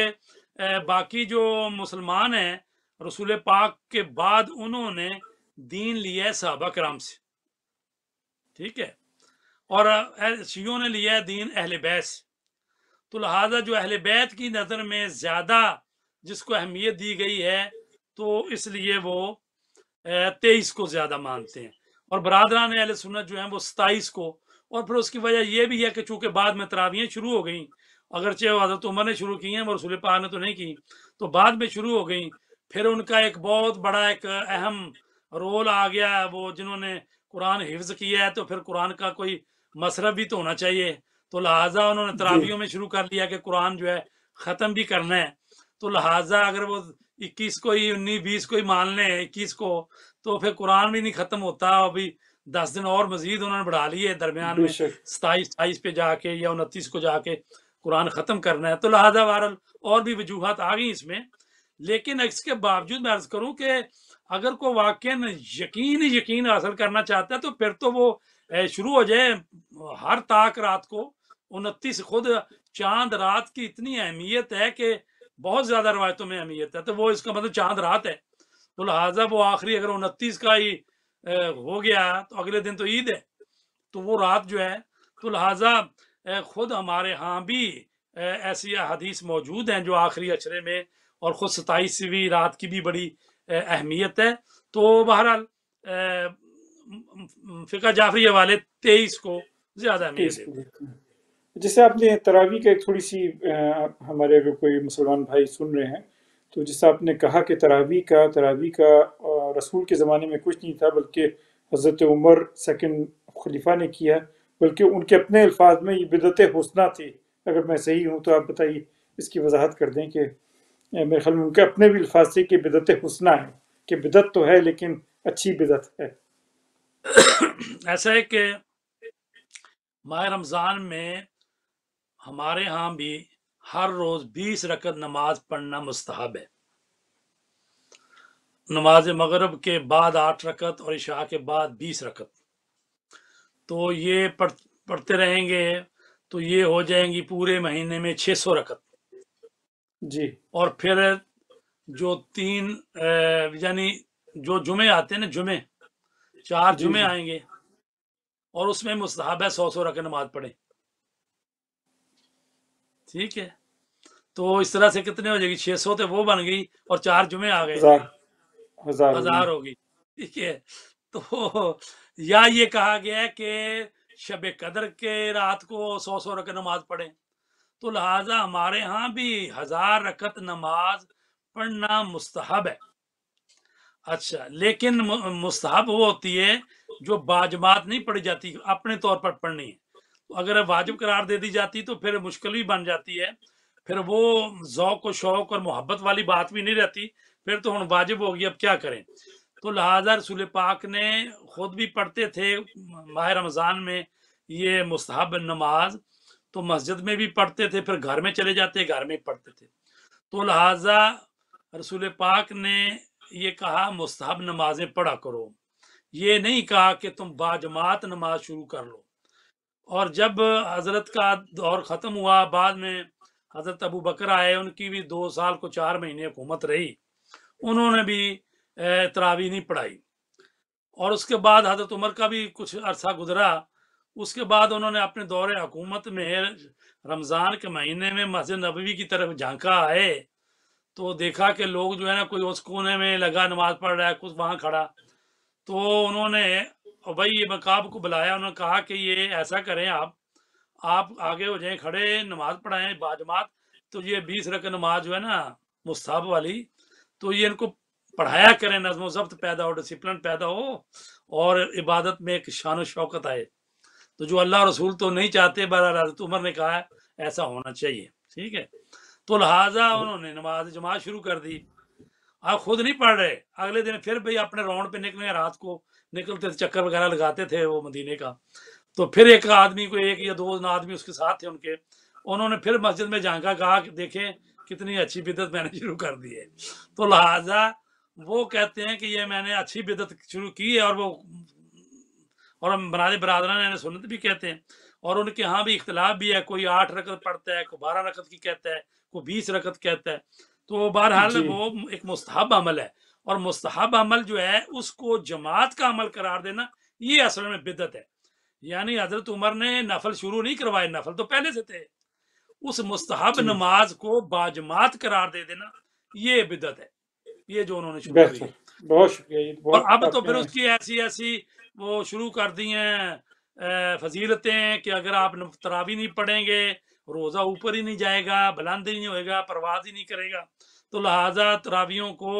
बाकी जो मुसलमान हैं रसूल पाक के बाद उन्होंने दीन लिया है सहाबा कराम से ठीक है और शियों ने लिया है दीन अहल बैस तो लिहाजा जो अहल बैत की नज़र में ज़्यादा जिसको अहमियत दी गई है तो इसलिए वो तेईस को ज़्यादा मानते हैं और बरदरान अहल सुन्नत जो है वो सताईस को और फिर उसकी वजह यह भी है कि चूंकि बाद में तरावियाँ शुरू हो गई अगरचे हजरत उमर ने शुरू की हैं और सुलेपा ने तो नहीं की तो बाद में शुरू हो गई फिर उनका एक बहुत बड़ा एक अहम रोल आ गया है वो जिन्होंने कुरान हिफ्ज किया है तो फिर कुरान का कोई मसरब भी तो होना चाहिए तो लिहाजा उन्होंने तरावियों में शुरू कर लिया कि कुरान जो है ख़त्म भी करना है तो लिहाजा अगर वो इक्कीस को ही उन्नीस बीस को ही मान लें इक्कीस को तो फिर कुरान भी नहीं ख़त्म होता अभी दस दिन और मजीद उन्होंने बढ़ा लिए दरमियान में सताईस अठाईस पे जाके या उनतीस को जाके कुरान ख़त्म करना है तो लिहाजा वारल और भी वजूहत आ गई इसमें लेकिन इसके बावजूद मैं अर्ज़ करूँ कि अगर कोई वाक़ यकीन ही यकीन हासिल करना चाहता है तो फिर तो वो शुरू हो जाए हर ताक रात को उनतीस खुद चांद रात की इतनी अहमियत है कि बहुत ज़्यादा रवायतों में अहमियत है तो वो इसका मतलब चांद रात है तो लिहाजा वो आखिरी अगर उनतीस का ही हो गया तो अगले दिन तो ईद है तो वो रात जो है तो लिहाजा खुद हमारे यहाँ भी ऐसी हदीस मौजूद हैं जो आखिरी अशरे में और ख़ुद सताईसवीं रात की भी बड़ी अहमियत है तो बहरहाल फ़िका जाफरी वाले तेईस को ज़्यादा जैसे आपने तरावी का एक थोड़ी सी हमारे अगर कोई मुसलमान भाई सुन रहे हैं तो जैसे आपने कहा कि तरावी का तरावी का रसूल के ज़माने में कुछ नहीं था बल्कि हज़रत उमर सेकंड खलीफा ने किया बल्कि उनके अपने अल्फाज में ये बिदत हौसना थी अगर मैं सही हूँ तो आप बताइए इसकी वजाहत कर दें कि मेरे ख्याल में उनके अपने भी अल्फाज थे कि बिदत हौसना है कि बिदत तो है लेकिन अच्छी बिदत है ऐसा है कि माह रमज़ान में हमारे यहाँ भी हर रोज़ बीस रकत नमाज पढ़ना मुस्तहब है नमाज मगरब के बाद आठ रकत और इशा के बाद बीस रकत तो ये पढ़ पढ़ते रहेंगे तो ये हो जाएंगी पूरे महीने में 600 रकत जी और फिर जो तीन यानी जो जुमे आते हैं ना जुमे चार जुमे आएंगे और उसमें मुस्ताहब है सौ सौ रकत नमाज पढ़े ठीक है तो इस तरह से कितने हो जाएगी 600 सौ तो वो बन गई और चार जुमे आ गए हजार हजार होगी ठीक है तो या ये कहा गया है कि शब कदर के रात को सौ सौ रकत नमाज पढ़ें तो लिहाजा हमारे यहाँ भी हजार रकत नमाज पढ़ना मुस्तहब है अच्छा लेकिन मुस्तहब वो होती है जो बाजमात नहीं पढ़ी जाती अपने तौर पर पढ़नी है तो अगर वाजिब करार दे दी जाती तो फिर मुश्किल भी बन जाती है फिर वो जौक व शौक और मोहब्बत वाली बात भी नहीं रहती फिर तो हम वाजिब होगी अब क्या करें तो लिहाजा रसूल पाक ने खुद भी पढ़ते थे माह रमज़ान में ये मुस्तहब नमाज तो मस्जिद में भी पढ़ते थे फिर घर में चले जाते घर में पढ़ते थे तो लिहाजा रसूल पाक ने ये कहा मुस्तहब नमाजें पढ़ा करो ये नहीं कहा कि तुम बाजमात नमाज शुरू कर लो और जब हज़रत का दौर ख़त्म हुआ बाद में हज़रत अबू बकर आए उनकी भी दो साल को चार महीने हुकूमत रही उन्होंने भी तरावी नहीं पढ़ाई और उसके बाद हजरत उमर का भी कुछ अरसा गुजरा उसके बाद उन्होंने अपने दौरे हकूमत में रमज़ान के महीने में मस्जिद नबवी की तरफ झांका आए तो देखा कि लोग जो है ना कोई उस कोने में लगा नमाज पढ़ रहा है कुछ वहाँ खड़ा तो उन्होंने भाई ये बकाब को बुलाया उन्होंने कहा कि ये ऐसा करें आप आप आगे हो जाएं खड़े नमाज पढ़ाएं बाजमात तो ये बीस रकम नमाज जो है ना मुस्ताब वाली तो ये इनको पढ़ाया करें नज्म जब्त पैदा हो डिसिप्लिन पैदा हो और इबादत में एक शान शौकत आए तो जो अल्लाह रसूल तो नहीं चाहते बहर तो उमर ने कहा ऐसा होना चाहिए ठीक है तो लिहाजा हाँ। उन्होंने नमाज जमात शुरू कर दी आप खुद नहीं पढ़ रहे अगले दिन फिर भाई अपने राउंड पे निकले रात को निकलते थे चक्कर वगैरह लगाते थे वो मदीने का तो फिर एक आदमी को एक या दो आदमी उसके साथ थे उनके उन्होंने फिर मस्जिद में झांका कहा कि देखें कितनी अच्छी बिदत मैंने शुरू कर दी है तो लिहाजा वो कहते हैं कि ये मैंने अच्छी बिदत शुरू की है और वो और हमारे बरदरान सुनत भी कहते हैं और उनके यहाँ भी इख्तलाफ भी है कोई आठ रकत पढ़ता है कोई बारह रकत की कहता है कोई बीस रकत कहता है तो बहरहाल वो एक मुस्तहब अमल है और मुस्तहब अमल जो है उसको जमात का अमल करार देना ये असल में बिदत है यानी हजरत उमर ने नफल शुरू नहीं करवाए नफल तो पहले से थे उस मुस्तहब नमाज को बाजमात करार दे देना ये बिदत है ये जो उन्होंने शुरू करी बहुत शुक्रिया और अब तो फिर उसकी ऐसी ऐसी वो शुरू कर दी हैं फजीलतें कि अगर आप तरावी नहीं पढ़ेंगे रोज़ा ऊपर ही नहीं जाएगा बुलंद ही नहीं होएगा परवाज ही नहीं करेगा तो लिहाजा तरावियों को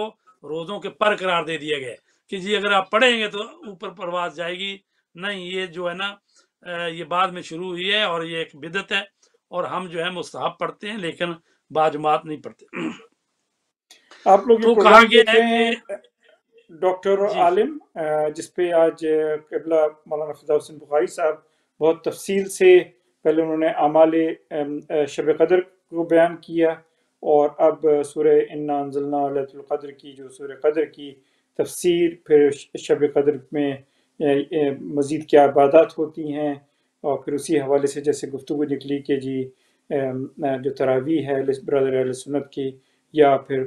रोज़ों के पर करार दे दिया गया कि जी अगर आप पढ़ेंगे तो ऊपर परवाज जाएगी नहीं ये जो है ना ये बाद में शुरू हुई है और ये एक बिदत है और हम जो है मुस्तहब पढ़ते हैं लेकिन बाजमात नहीं पढ़ते आप लोग तो कहा गया है डॉक्टर आलिम जिसपे आज कबला मौलाना फिजा हुसैन बुखारी साहब बहुत तफसील से पहले उन्होंने अमाल शब कदर को बयान किया और अब सूर्य इन्नाजल्लातर की जो सूर्य कदर की तफसीर फिर शब कदर में मज़ीद क्या इबादत होती हैं और फिर उसी हवाले से जैसे गुफ्तु निकली कि जी जो तरावी है ब्रदर सुनत की या फिर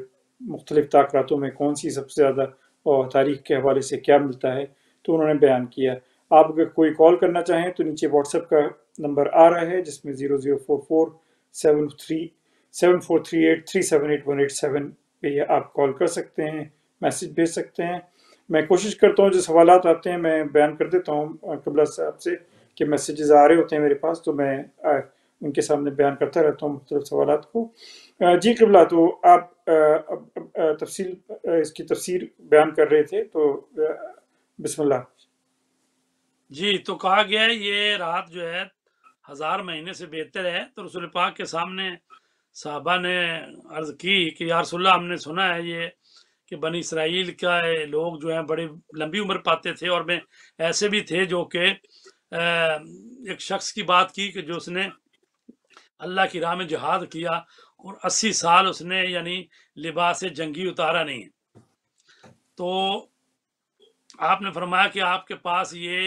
मुख्तलिफ ताकतों में कौन सी सबसे ज़्यादा और तारीख के हवाले से क्या मिलता है तो उन्होंने बयान किया आप अगर कोई कॉल करना चाहें तो नीचे व्हाट्सएप का नंबर आ रहा है जिसमें zero zero four four seven three seven four three eight three seven eight one eight seven पे आप कॉल कर सकते हैं मैसेज भेज सकते हैं मैं कोशिश करता हूँ जो सवाल आते हैं मैं बयान कर देता हूँ कबला साहब से कि मैसेजेस आ रहे होते हैं मेरे पास तो मैं उनके सामने बयान करता रहता हूँ मुख्तलिफ सवाल को जी कबला तो आप तफसील इसकी तफसीर बयान कर रहे थे तो बिस्मिल्लाह जी तो कहा गया है ये रात जो है हज़ार महीने से बेहतर है तो रसूल पाक के सामने साहबा ने अर्ज़ की कि यारसोल्ला हमने सुना है ये कि बनी इसराइल का लोग जो है बड़ी लंबी उम्र पाते थे और मैं ऐसे भी थे जो कि एक शख्स की बात की कि जो उसने अल्लाह की राह में जहाद किया और अस्सी साल उसने यानी लिबास जंगी उतारा नहीं तो आपने फरमाया कि आपके पास ये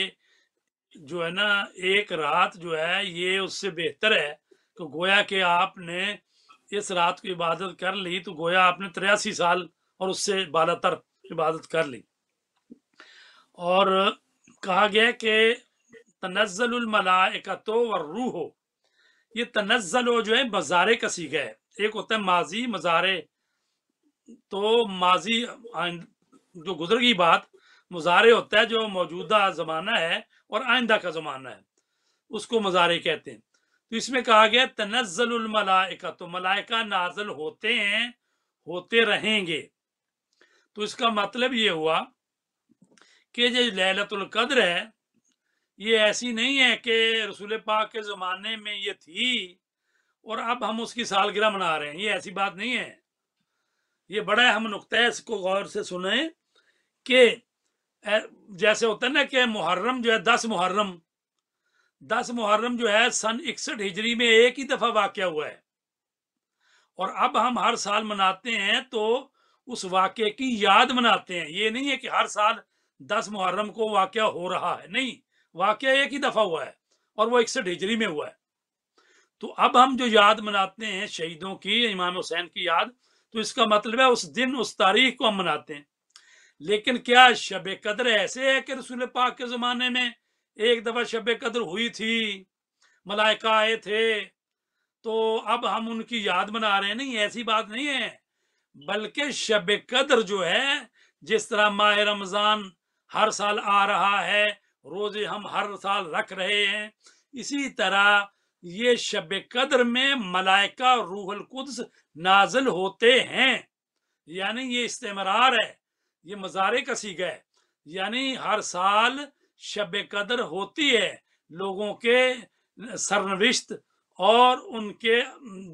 जो है ना एक रात जो है ये उससे बेहतर है तो गोया कि आपने इस रात को इबादत कर ली तो गोया आपने तिरासी साल और उससे बालतर इबादत कर ली और कहा गया कि तनजल एक तो व रूह ये तनजल जो है मज़ारे का सीखा है एक होता है माजी मज़ारे तो माजी जो गुजर गई बात मुजारे होता है जो मौजूदा ज़माना है और आइंदा का ज़माना है उसको मज़ारे कहते हैं तो इसमें कहा गया तनजलमलाइका तो मलाइका नाजल होते हैं होते रहेंगे तो इसका मतलब ये हुआ कि जो कद्र है ये ऐसी नहीं है कि रसूल पाक के ज़माने में ये थी और अब हम उसकी सालगिरह मना रहे हैं ये ऐसी बात नहीं है ये बड़ा हम नुकता है इसको गौर से सुने कि जैसे होता है ना कि मुहर्रम जो है दस मुहर्रम दस मुहर्रम जो है सन इकसठ हिजरी में एक ही दफ़ा वाक़ हुआ है और अब हम हर साल मनाते हैं तो उस वाक़े की याद मनाते हैं ये नहीं है कि हर साल दस मुहर्रम को वाक़ हो रहा है नहीं वाक्य एक ही दफ़ा हुआ है और वो इकसठ हिजरी में हुआ है तो अब हम जो याद मनाते हैं शहीदों की इमाम हुसैन की याद तो इसका मतलब है उस दिन उस तारीख को हम मनाते हैं लेकिन क्या शब कदर ऐसे है कि रसूल पाक के ज़माने में एक दफ़ा शब कदर हुई थी मलाइका आए थे तो अब हम उनकी याद मना रहे हैं नहीं ऐसी बात नहीं है बल्कि शब कदर जो है जिस तरह माह रमज़ान हर साल आ रहा है रोजे हम हर साल रख रहे हैं इसी तरह ये शब कदर में मलाइका रूहल कुद्स नाजल होते हैं यानी ये इस्तेमरार है ये मज़ारे का सीगा यानी हर साल शब कदर होती है लोगों के सरनविश्त और उनके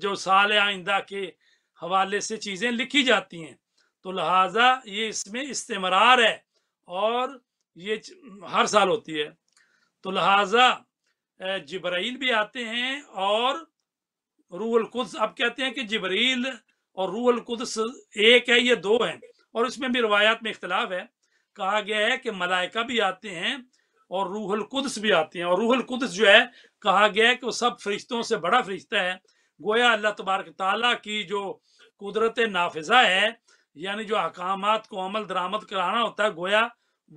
जो साल आइंदा के हवाले से चीज़ें लिखी जाती हैं तो लिहाजा ये इसमें इस्तेमरार है और ये हर साल होती है तो लिहाजा जबराइल भी आते हैं और रूहल कुद्स अब कहते हैं कि जबरील और रूहल कुद्स एक है ये दो हैं और इसमें भी रवायात में इख्तलाफ है कहा गया है कि मलाइका भी आते हैं और रूहल कुद्स भी आते हैं और रूहल कुद्स जो है कहा गया है कि वो सब फरिश्तों से बड़ा फरिश्ता है गोया अल्लाह तबारक ताली की जो कुदरत नाफिजा है यानी जो अहकाम को अमल दरामद कराना होता है गोया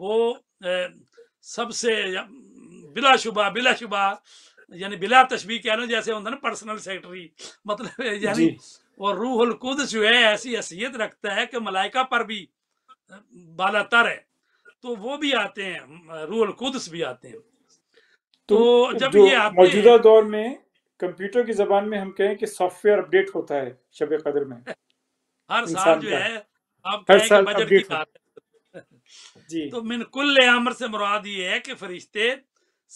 वो सबसे बिलाशुबा बिलाशुबा यानी बिला तशबी कह लो जैसे होता ना पर्सनल सेक्रेटरी मतलब यानी वो रूहुल कुद जो है ऐसी हैसियत रखता है कि मलाइका पर भी बालातर है तो वो भी आते हैं रूहुल कुदस भी आते हैं तो, तो जब ये मौजूदा दौर में कंप्यूटर की जबान में हम कहें कि सॉफ्टवेयर अपडेट होता है शब कदर में हर साल जो है आप हर साल बजट की बात जी तो मिन कुल अमर से मुराद ये है कि फरिश्ते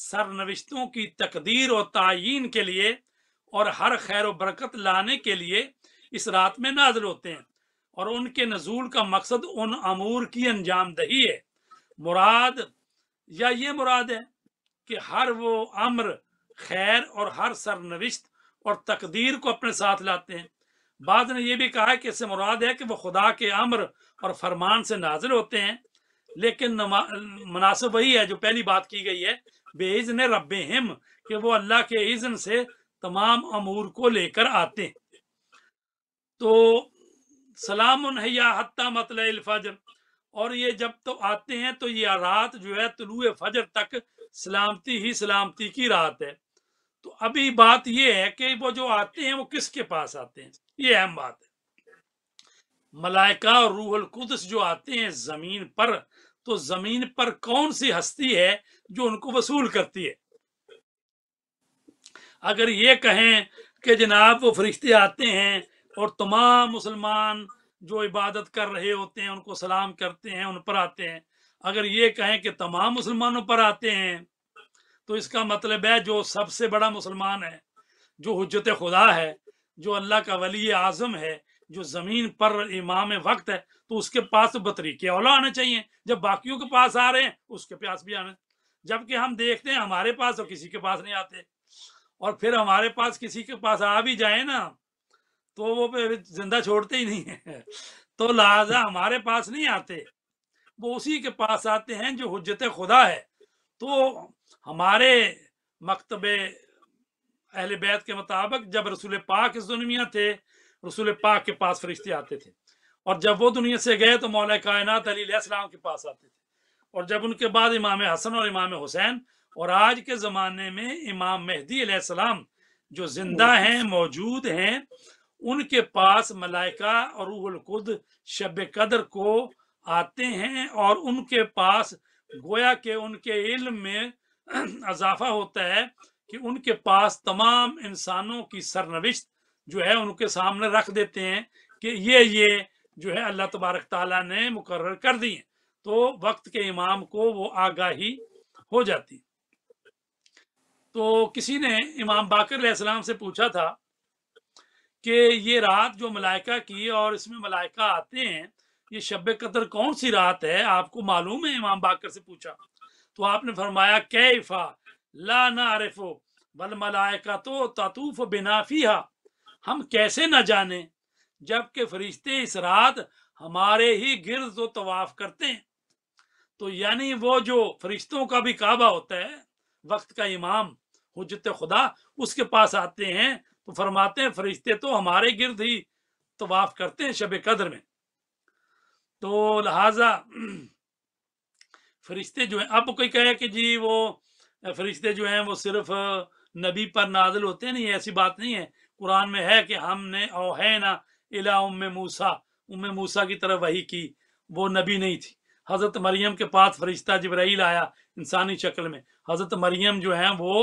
सरनविश्तों की तकदीर और तयन के लिए और हर खैर बरकत लाने के लिए इस रात में नाजर होते हैं और उनके नजूल का मकसद उन अमूर की अंजाम दही है मुराद या ये मुराद है कि हर वो अम्र खैर और हर सरनविश्त और तकदीर को अपने साथ लाते हैं बाद ने यह भी कहा कि इससे मुराद है कि वह खुदा के अम्र और फरमान से नाजिल होते हैं लेकिन मुनासिब वही है जो पहली बात की गई है ने रब हिम कि वो अल्लाह के इज़न से तमाम अमूर को लेकर आते हैं तो सलाम या हत्ता मतल फजर और ये जब तो आते हैं तो ये रात जो है तुलुए फजर तक सलामती ही सलामती की रात है तो अभी बात ये है कि वो जो आते हैं वो किसके पास आते हैं ये अहम बात है मलाइका और रूहल कुदस जो आते हैं जमीन पर तो जमीन पर कौन सी हस्ती है जो उनको वसूल करती है अगर ये कहें कि जनाब वो फरिश्ते आते हैं और तमाम मुसलमान जो इबादत कर रहे होते हैं उनको सलाम करते हैं उन पर आते हैं अगर ये कहें कि तमाम मुसलमानों पर आते हैं तो इसका मतलब है जो सबसे बड़ा मुसलमान है जो हजरत खुदा है जो अल्लाह का वली आज़म है जो जमीन पर इमाम वक्त है तो उसके पास तो बतरीके औला आना चाहिए जब बाकियों के पास आ रहे हैं उसके पास भी आना जबकि हम देखते हैं हमारे पास और किसी के पास नहीं आते और फिर हमारे पास किसी के पास आ भी जाए ना तो वो जिंदा छोड़ते ही नहीं है तो लिहाजा हमारे पास नहीं आते वो उसी के पास आते हैं जो हजरत खुदा है तो हमारे मकतब अहल बैत के मुताबिक जब रसूल पाक इस दुनिया थे रसूल पाक के पास फरिश्ते आते थे और जब वो दुनिया से गए तो मौल कायनत अलीसम के पास आते थे और जब उनके बाद इमाम हसन और इमाम हुसैन और आज के ज़माने में इमाम मेहदी सलाम जो जिंदा हैं मौजूद हैं उनके पास मलाइका और रूहलकुद शब कदर को आते हैं और उनके पास गोया के उनके इल्म में इजाफा होता है कि उनके पास तमाम इंसानों की सरनविश्त जो है उनके सामने रख देते हैं कि ये ये जो है अल्लाह तबारक ताला ने मुकर कर दिए तो वक्त के इमाम को वो आगाही हो जाती तो किसी ने इमाम बाकर सलाम से पूछा था कि ये रात जो मलाइका की और इसमें मलाइका आते हैं ये शब कदर कौन सी रात है आपको मालूम है इमाम बाकर से पूछा तो आपने फरमाया कैफा ला नारिफो बल मलाइका तो तातूफ बिनाफी हा हम कैसे न जाने जबकि फरिश्ते इस रात हमारे ही गिर्द तो तवाफ करते हैं तो यानी वो जो फरिश्तों का भी काबा होता है वक्त का इमाम हजरत खुदा उसके पास आते हैं तो फरमाते हैं फरिश्ते तो हमारे गिर्द ही तवाफ करते हैं शब कदर में तो लिहाजा फरिश्ते जो हैं अब कोई कहे कि जी वो फरिश्ते जो हैं वो सिर्फ नबी पर नाजल होते हैं नहीं ऐसी बात नहीं है कुरान में है कि हमने ओहैना इला उम मूसा उम मूसा की तरह वही की वो नबी नहीं थी हज़रत मरियम के पास फरिश्ता जबराइल आया इंसानी शक्ल में हज़रत मरियम जो है वो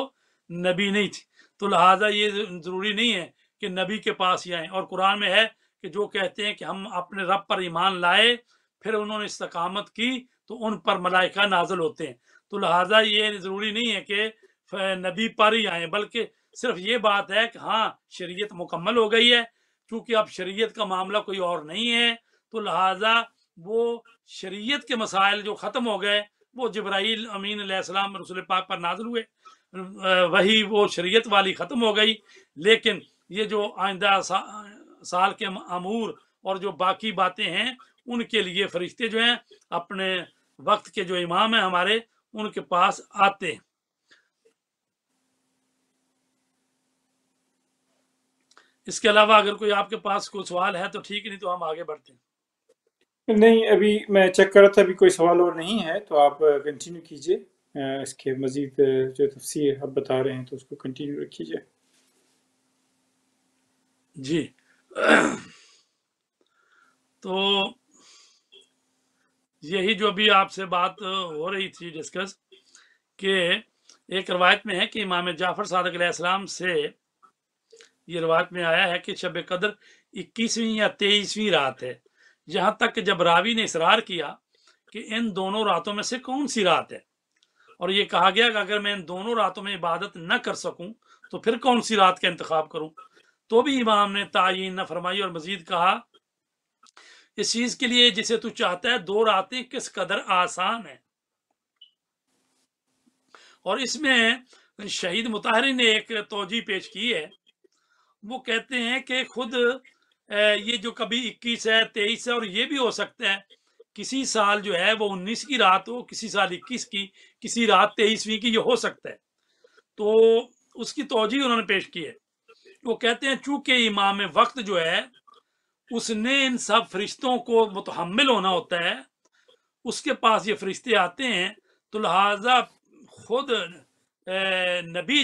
नबी नहीं थी तो लिहाजा ये ज़रूरी नहीं है कि नबी के पास ही आए और कुरान में है कि जो कहते हैं कि हम अपने रब पर ईमान लाए फिर उन्होंने इस्तकामत की तो उन पर मलाइका नाजल होते हैं तो लिहाजा ये ज़रूरी नहीं है कि नबी पर ही आए बल्कि सिर्फ ये बात है कि हाँ शरीयत मुकम्मल हो गई है क्योंकि अब शरीयत का मामला कोई और नहीं है तो लिहाजा वो शरीयत के मसाइल जो ख़त्म हो गए वो जब्राइल अमीन अलैहिस्सलाम रसूल पाक पर नाजल हुए वही वो शरीयत वाली ख़त्म हो गई लेकिन ये जो आइंदा सा, साल के अमूर और जो बाकी बातें हैं उनके लिए फरिश्ते जो हैं अपने वक्त के जो इमाम हैं हमारे उनके पास आते हैं इसके अलावा अगर कोई आपके पास कोई सवाल है तो ठीक नहीं तो हम आगे बढ़ते हैं नहीं अभी मैं चेक कर रहा था अभी कोई सवाल और नहीं है तो आप कंटिन्यू कीजिए इसके मजीद जो तफसी आप बता रहे हैं तो उसको कंटिन्यू रखीजिए जी तो यही जो अभी आपसे बात हो रही थी डिस्कस के एक रवायत में है कि इमाम जाफ़र सदक से ये रवायत में आया है कि शब कदर इक्कीसवीं या तेईसवीं रात है यहाँ तक कि जब रावी ने इसरार किया कि इन दोनों रातों में से कौन सी रात है और ये कहा गया कि अगर मैं इन दोनों रातों में इबादत न कर सकूं तो फिर कौन सी रात का इंतखब करूं तो भी इमाम ने तयन न फरमाई और मजीद कहा इस चीज के लिए जिसे तू चाहता है दो रातें किस कदर आसान है और इसमें शहीद मुताहरी ने एक तोजी पेश की है वो कहते हैं कि खुद ये जो कभी 21 है 23 है और ये भी हो सकता है किसी साल जो है वो 19 की रात हो किसी साल 21 की किसी रात 23वीं की ये हो सकता है तो उसकी तोजी उन्होंने पेश की है वो कहते हैं चूंकि इमाम वक्त जो है उसने इन सब फरिश्तों को मुतहमल होना होता है उसके पास ये फरिश्ते आते हैं तो लिहाजा खुद नबी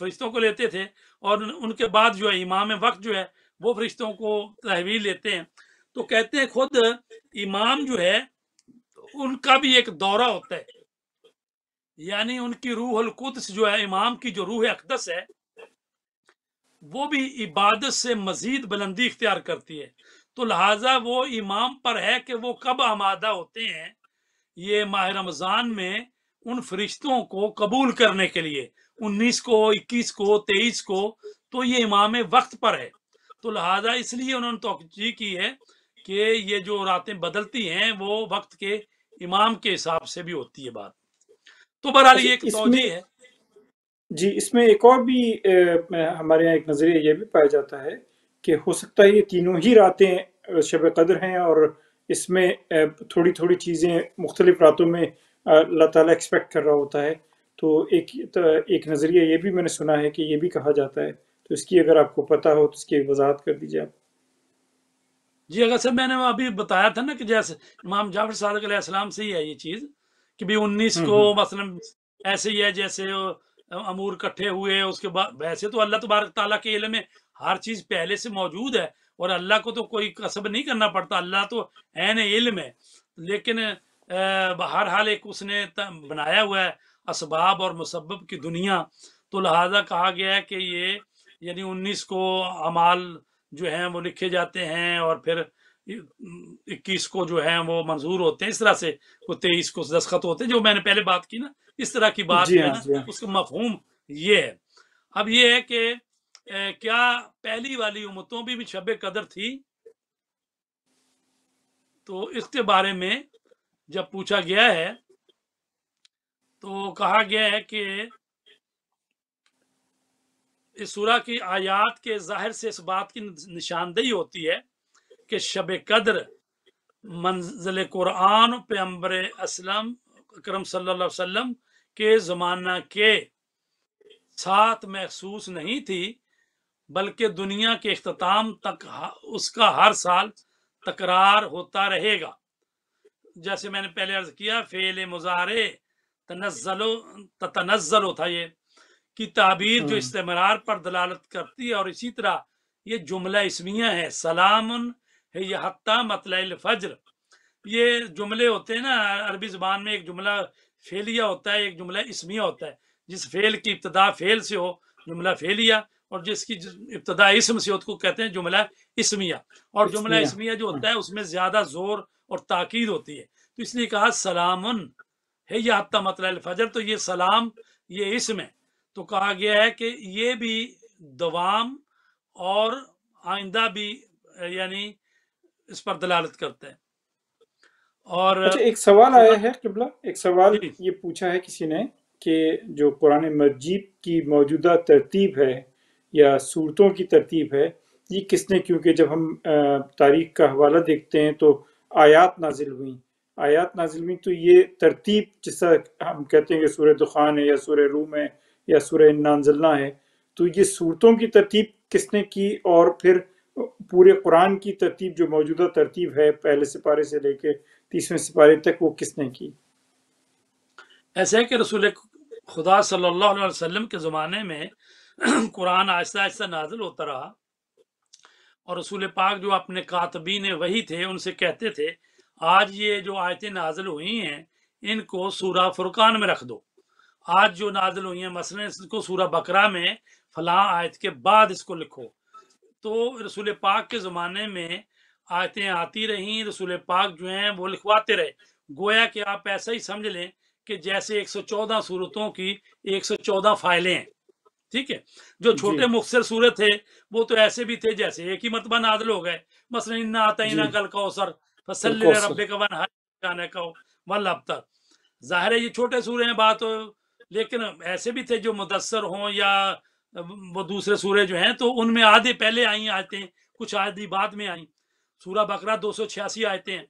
फरिश्तों को लेते थे और उनके बाद जो है इमाम वक्त जो है वो फरिश्तों को तहवील लेते हैं तो कहते हैं खुद इमाम जो है उनका भी एक दौरा होता है यानी उनकी रूह अलकुद जो है इमाम की जो रूह अकदस है वो भी इबादत से मजीद बुलंदी इख्तियार करती है तो लिहाजा वो इमाम पर है कि वो कब आमादा होते हैं ये माह रमज़ान में उन फरिश्तों को कबूल करने के लिए 19 को 21 को 23 को तो ये इमाम वक्त पर है तो लिहाजा इसलिए उन्होंने तोजी की है कि ये जो रातें बदलती हैं वो वक्त के इमाम के हिसाब से भी होती है बात तो बहरहाल ये एक अच्छा, तोजी है जी इसमें एक और भी ए, हमारे यहाँ एक नज़रिया ये भी पाया जाता है कि हो सकता है ये तीनों ही रातें शब कदर हैं और इसमें थोड़ी थोड़ी चीज़ें मुख्तलिफ रातों में अल्लाह ताला एक्सपेक्ट कर रहा होता है तो एक तो एक नज़रिया ये भी मैंने सुना है कि ये भी कहा जाता है तो इसकी अगर आपको पता हो तो इसकी वजाहत कर दीजिए आप जी अगर सर मैंने अभी बताया था ना कि जैसे इमाम जाफर सदक से ही है ये चीज़ कि भी उन्नीस को हम्म, हम्म। मसलन ऐसे ही है जैसे अमूर इकट्ठे हुए उसके बाद वैसे तो अल्लाह तबारक ताला के इलम में हर चीज़ पहले से मौजूद है और अल्लाह को तो कोई कसब नहीं करना पड़ता अल्लाह तो एन इल्म है लेकिन हर हाल एक उसने बनाया हुआ है इसबाब और मसब की दुनिया तो लिहाजा कहा गया है कि ये यानी उन्नीस को अमाल जो हैं वो लिखे जाते हैं और फिर इक्कीस को जो है वो मंजूर होते हैं इस तरह से वो तेईस को दस्खत होते हैं जो मैंने पहले बात की ना इस तरह की बात है हाँ, ना हाँ। उसका मफहूम ये है अब ये है कि क्या पहली वाली उमतों भी, भी शब कदर थी तो इसके बारे में जब पूछा गया है तो कहा गया है कि इस सूरा की आयात के जाहिर से इस बात की निशानदेही होती है कि शब कदर मंजिल कुरान पैम्बर असलम करम सल्ला वसम के ज़माना के साथ महसूस नहीं थी बल्कि दुनिया के अख्ताम तक उसका हर साल तकरार होता रहेगा जैसे मैंने पहले अर्ज किया फेल मुजाहरे तनजलो तनजलो था ये की ताबीर जो हम्म। इस्तेमार पर दलालत करती है और इसी तरह ये जुमला इसमिया है सलाम है यह हत्ता मतल ये जुमले होते हैं ना अरबी ज़बान में एक जुमला फेलिया होता है एक जुमला इसमिया होता है जिस फेल की इब्तदा फेल से हो जुमला फेलिया और जिसकी इब्तदा इसम से को कहते हैं जुमला इसमिया और जुमला इसमिया जो होता हाँ। है उसमें ज्यादा जोर और ताकीद होती है तो इसलिए कहा सलामन है यह हत्या मतलब फजर तो ये सलाम ये इसम है तो कहा गया है कि ये भी दवाम और आइंदा भी यानी इस पर दलालत करते हैं और अच्छा, एक सवाल आया है किबला एक सवाल ये पूछा है किसी ने कि जो पुराने मस्जिद की मौजूदा तरतीब है या सूरतों की तरतीब है ये किसने क्योंकि जब हम तारीख का हवाला देखते हैं तो आयात नाजिल हुई आयात नाजिल हुई तो ये तरतीब जैसा हम कहते हैं कि सूर्य दुखान है या सूर्य रूम है या सूर्य नाजलना है तो ये सूरतों की तरतीब किसने की और फिर पूरे कुरान की तरतीब जो मौजूदा तरतीब है पहले सिपारे से लेके तीसवें सिपारे तक वो किसने की ऐसा है कि रसूल खुदा सल्लल्लाहु अलैहि वसल्लम के ज़माने में कुरान आहिस्ता आहिस्ता नाजिल होता रहा और रसूल पाक जो अपने कातबीन वही थे उनसे कहते थे आज ये जो आयतें नाजिल हुई हैं इनको सूरा फुरकान में रख दो आज जो नाजिल हुई हैं मसलन इसको सूरा बकरा में फलां आयत के बाद इसको लिखो तो रसूल पाक के ज़माने में आयतें आती रहीं रसूल पाक जो हैं वो लिखवाते रहे गोया कि आप ऐसा ही समझ लें कि जैसे 114 सूरतों की 114 फाइलें हैं ठीक है जो छोटे मुख्तर सूरत थे वो तो ऐसे भी थे जैसे एक ही मतबा नादल हो गए इन्ना आता कल कहो सर फसल रबे हर कहो वल अब तक जाहिर है ये छोटे सूर्य हैं बात हो लेकिन ऐसे भी थे जो मुदसर हों या वो दूसरे सूर्य जो हैं तो उनमें आधे पहले आई आते हैं कुछ आधी बाद में आई सूरा बकरा दो सौ छियासी आते हैं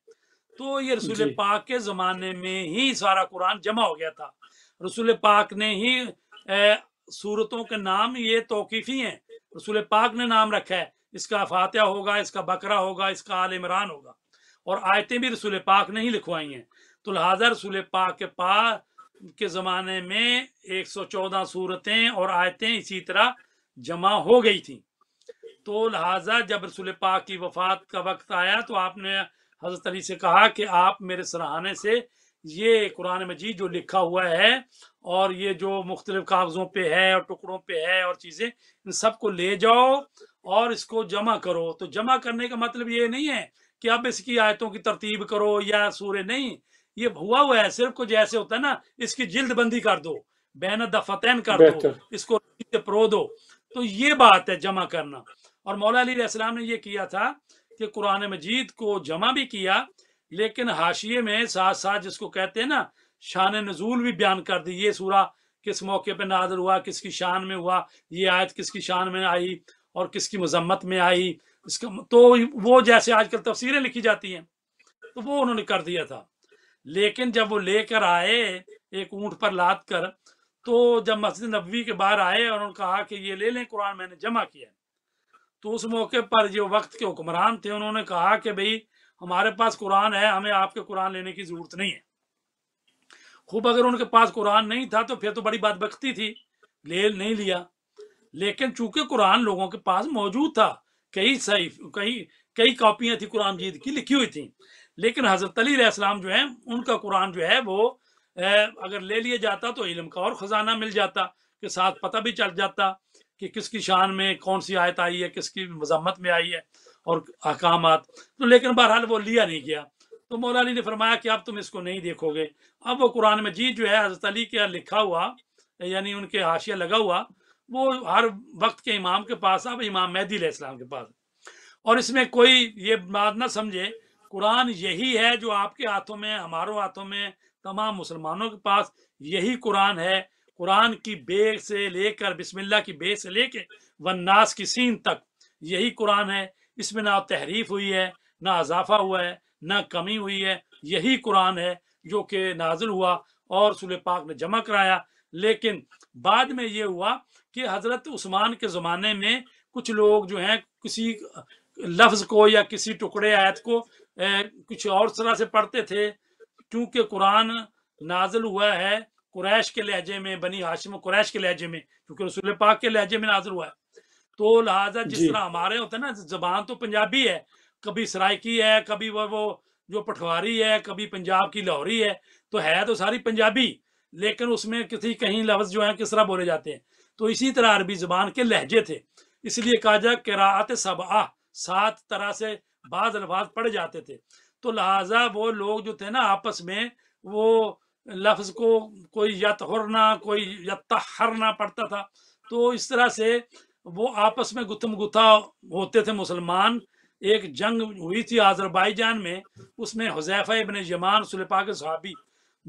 तो ये रसूल पाक के ज़माने में ही सारा कुरान जमा हो गया था रसूल पाक ने ही सूरतों के नाम ये तोकीफी हैं रसूल पाक ने नाम रखा है इसका फातह होगा इसका बकरा होगा इसका आल इमरान होगा और आयतें भी रसूल पाक ने ही लिखवाई हैं तो लिहाजा रसूल पाक के पा के ज़माने में 114 सूरतें और आयतें इसी तरह जमा हो गई थी तो लिहाजा जब रसूल पाक की वफात का वक्त आया तो आपने हज़रत अली से कहा कि आप मेरे सराहाने से ये कुरान मजीद जो लिखा हुआ है और ये जो मुख्तलिफ कागज़ों पे है और टुकड़ों पे है और चीज़ें इन सबको ले जाओ और इसको जमा करो तो जमा करने का मतलब ये नहीं है कि आप इसकी आयतों की तरतीब करो या सूर्य नहीं ये हुआ हुआ है सिर्फ कुछ ऐसे होता है ना इसकी जिल्द बंदी कर दो बहन दफतैन कर दो इसको प्रो दो तो ये बात है जमा करना और मौला अली ने यह किया था कि कुरान मजीद को जमा भी किया लेकिन हाशिए में साथ साथ जिसको कहते हैं ना शान नजूल भी बयान कर दी ये सूरा किस मौके पर नाजर हुआ किसकी शान में हुआ ये आयत किसकी शान में आई और किसकी मजम्मत में आई इसका तो वो जैसे आजकल तफसीरें लिखी जाती हैं तो वो उन्होंने कर दिया था लेकिन जब वो लेकर आए एक ऊंट पर लाद कर तो जब मस्जिद नबी के बाहर आए और उन्होंने कहा कि ये ले लें कुरान मैंने जमा किया तो उस मौके पर जो वक्त के हुक्मरान थे उन्होंने कहा कि भाई हमारे पास कुरान है हमें आपके कुरान लेने की जरूरत नहीं है खूब अगर उनके पास कुरान नहीं था तो फिर तो बड़ी बात बख्ती थी ले नहीं लिया लेकिन चूंकि कुरान लोगों के पास मौजूद था कई सही कई कई कापियां थी कुरान जीत की लिखी हुई थी लेकिन हजरत अलीसलाम जो है उनका कुरान जो है वो अगर ले लिया जाता तो इलम का और खजाना मिल जाता के साथ पता भी चल जाता कि किसकी शान में कौन सी आयत आई है किसकी मजम्मत में आई है और अहकाम तो लेकिन बहरहाल वो लिया नहीं गया तो मौलानी ने फरमाया कि अब तुम इसको नहीं देखोगे अब वो कुरान मजीद जो है हजरत अली के लिखा हुआ यानी उनके हाशिया लगा हुआ वो हर वक्त के इमाम के पास अब इमाम मेहदी इस्लाम के पास और इसमें कोई ये बात ना समझे कुरान यही है जो आपके हाथों में हमारे हाथों में तमाम मुसलमानों के पास यही कुरान है कुरान की बे से लेकर बिस्मिल्लाह की बे से लेकर वन्नास की सीन तक यही कुरान है इसमें ना तहरीफ हुई है ना इजाफा हुआ है ना कमी हुई है यही कुरान है जो कि नाजिल हुआ और सुल पाक ने जमा कराया लेकिन बाद में ये हुआ कि हज़रत उस्मान के ज़माने में कुछ लोग जो हैं किसी लफ्ज़ को या किसी टुकड़े आयत को ए, कुछ और तरह से पढ़ते थे क्योंकि कुरान नाजिल हुआ है कुरैश के लहजे में बनी हाशिम कुरैश के लहजे में क्योंकि रसुल पाक के लहजे में नाजिल हुआ है तो लिहाजा जिस तरह हमारे होते हैं ना जबान तो पंजाबी है कभी सरायकी है कभी वो वो जो पठवारी है कभी पंजाब की लाहौरी है तो है तो सारी पंजाबी लेकिन उसमें किसी कहीं लफ्ज जो है किस तरह बोले जाते हैं तो इसी तरह अरबी जबान के लहजे थे इसलिए कहा जाए किरात आ सात तरह से बाज अल्फाज पढ़े जाते थे तो लिहाजा वो लोग जो थे ना आपस में वो लफ्ज को कोई यतहरना कोई यतहरना पड़ता था तो इस तरह से वो आपस में गुथम गुथा होते थे मुसलमान एक जंग हुई थी आजरबाईजान में उसमें हुजैफा इबन यमान सुलपा के सहाबी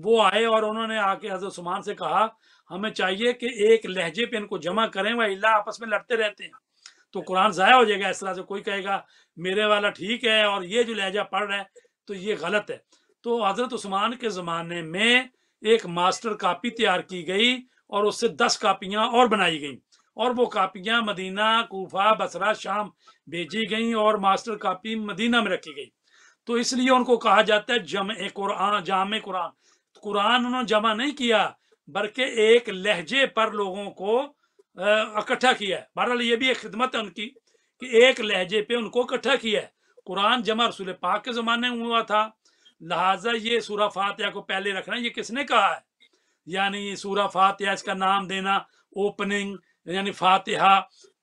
वो आए और उन्होंने आके हजरत सुमान से कहा हमें चाहिए कि एक लहजे पे इनको जमा करें वह अल्लाह आपस में लड़ते रहते हैं तो कुरान ज़ाया हो जाएगा इस तरह से कोई कहेगा मेरे वाला ठीक है और ये जो लहजा पढ़ रहा है तो ये गलत है तो हज़रत उस्मान के ज़माने में एक मास्टर कापी तैयार की गई और उससे दस कापियाँ और बनाई गई और वो कापियां मदीना कोफा बसरा शाम भेजी गई और मास्टर कापी मदीना में रखी गई तो इसलिए उनको कहा जाता है जम कुरान जाम कुरान कुरान उन्होंने जमा नहीं किया बल्कि एक लहजे पर लोगों को इकट्ठा किया है बहरहाल ये भी एक खिदमत है उनकी कि एक लहजे पे उनको इकट्ठा किया है कुरान जमा रसूल पाक के ज़माने में हुआ था लिहाजा ये सूरा फातिहा को पहले रखना ये किसने कहा है यानी सूरा फातिहा इसका नाम देना ओपनिंग यानी फातिहा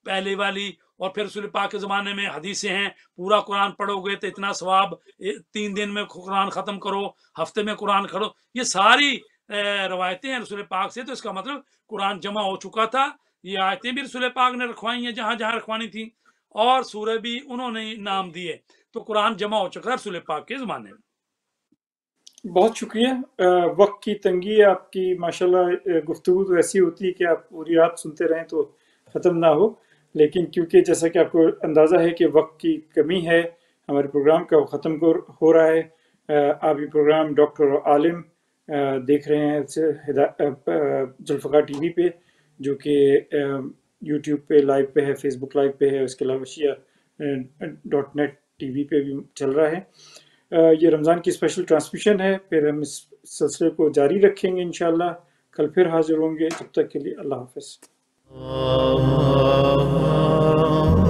पहले वाली और फिर रसूल पाक के ज़माने में हदीसें हैं पूरा कुरान पढ़ोगे तो इतना स्वाब तीन दिन में कुरान ख़त्म करो हफ्ते में कुरान करो ये सारी रवायतें हैं रसूल पाक से तो इसका मतलब कुरान जमा हो चुका था ये आयतें भी रसूल पाक ने रखवाई हैं जहाँ जहाँ रखवानी थी और सूर्य भी उन्होंने नाम दिए तो कुरान जमा हो चुका है रसूल पाक के ज़माने में बहुत शुक्रिया वक्त की तंगी आपकी माशाल्लाह गुफ्तु तो ऐसी होती है कि आप पूरी रात सुनते रहें तो ख़त्म ना हो लेकिन क्योंकि जैसा कि आपको अंदाज़ा है कि वक्त की कमी है हमारे प्रोग्राम का वो ख़त्म हो रहा है आप ये प्रोग्राम डॉक्टर आलिम देख रहे हैं जुल्फ़ार टी वी पर जो कि यूट्यूब पे लाइव पे है फेसबुक लाइव पे है उसके अलावा Shia dot net T V पर भी चल रहा है ये रमज़ान की स्पेशल ट्रांसमिशन है फिर हम इस सिलसिले को जारी रखेंगे इन कल फिर हाजिर होंगे तब तक के लिए अल्लाह हाफ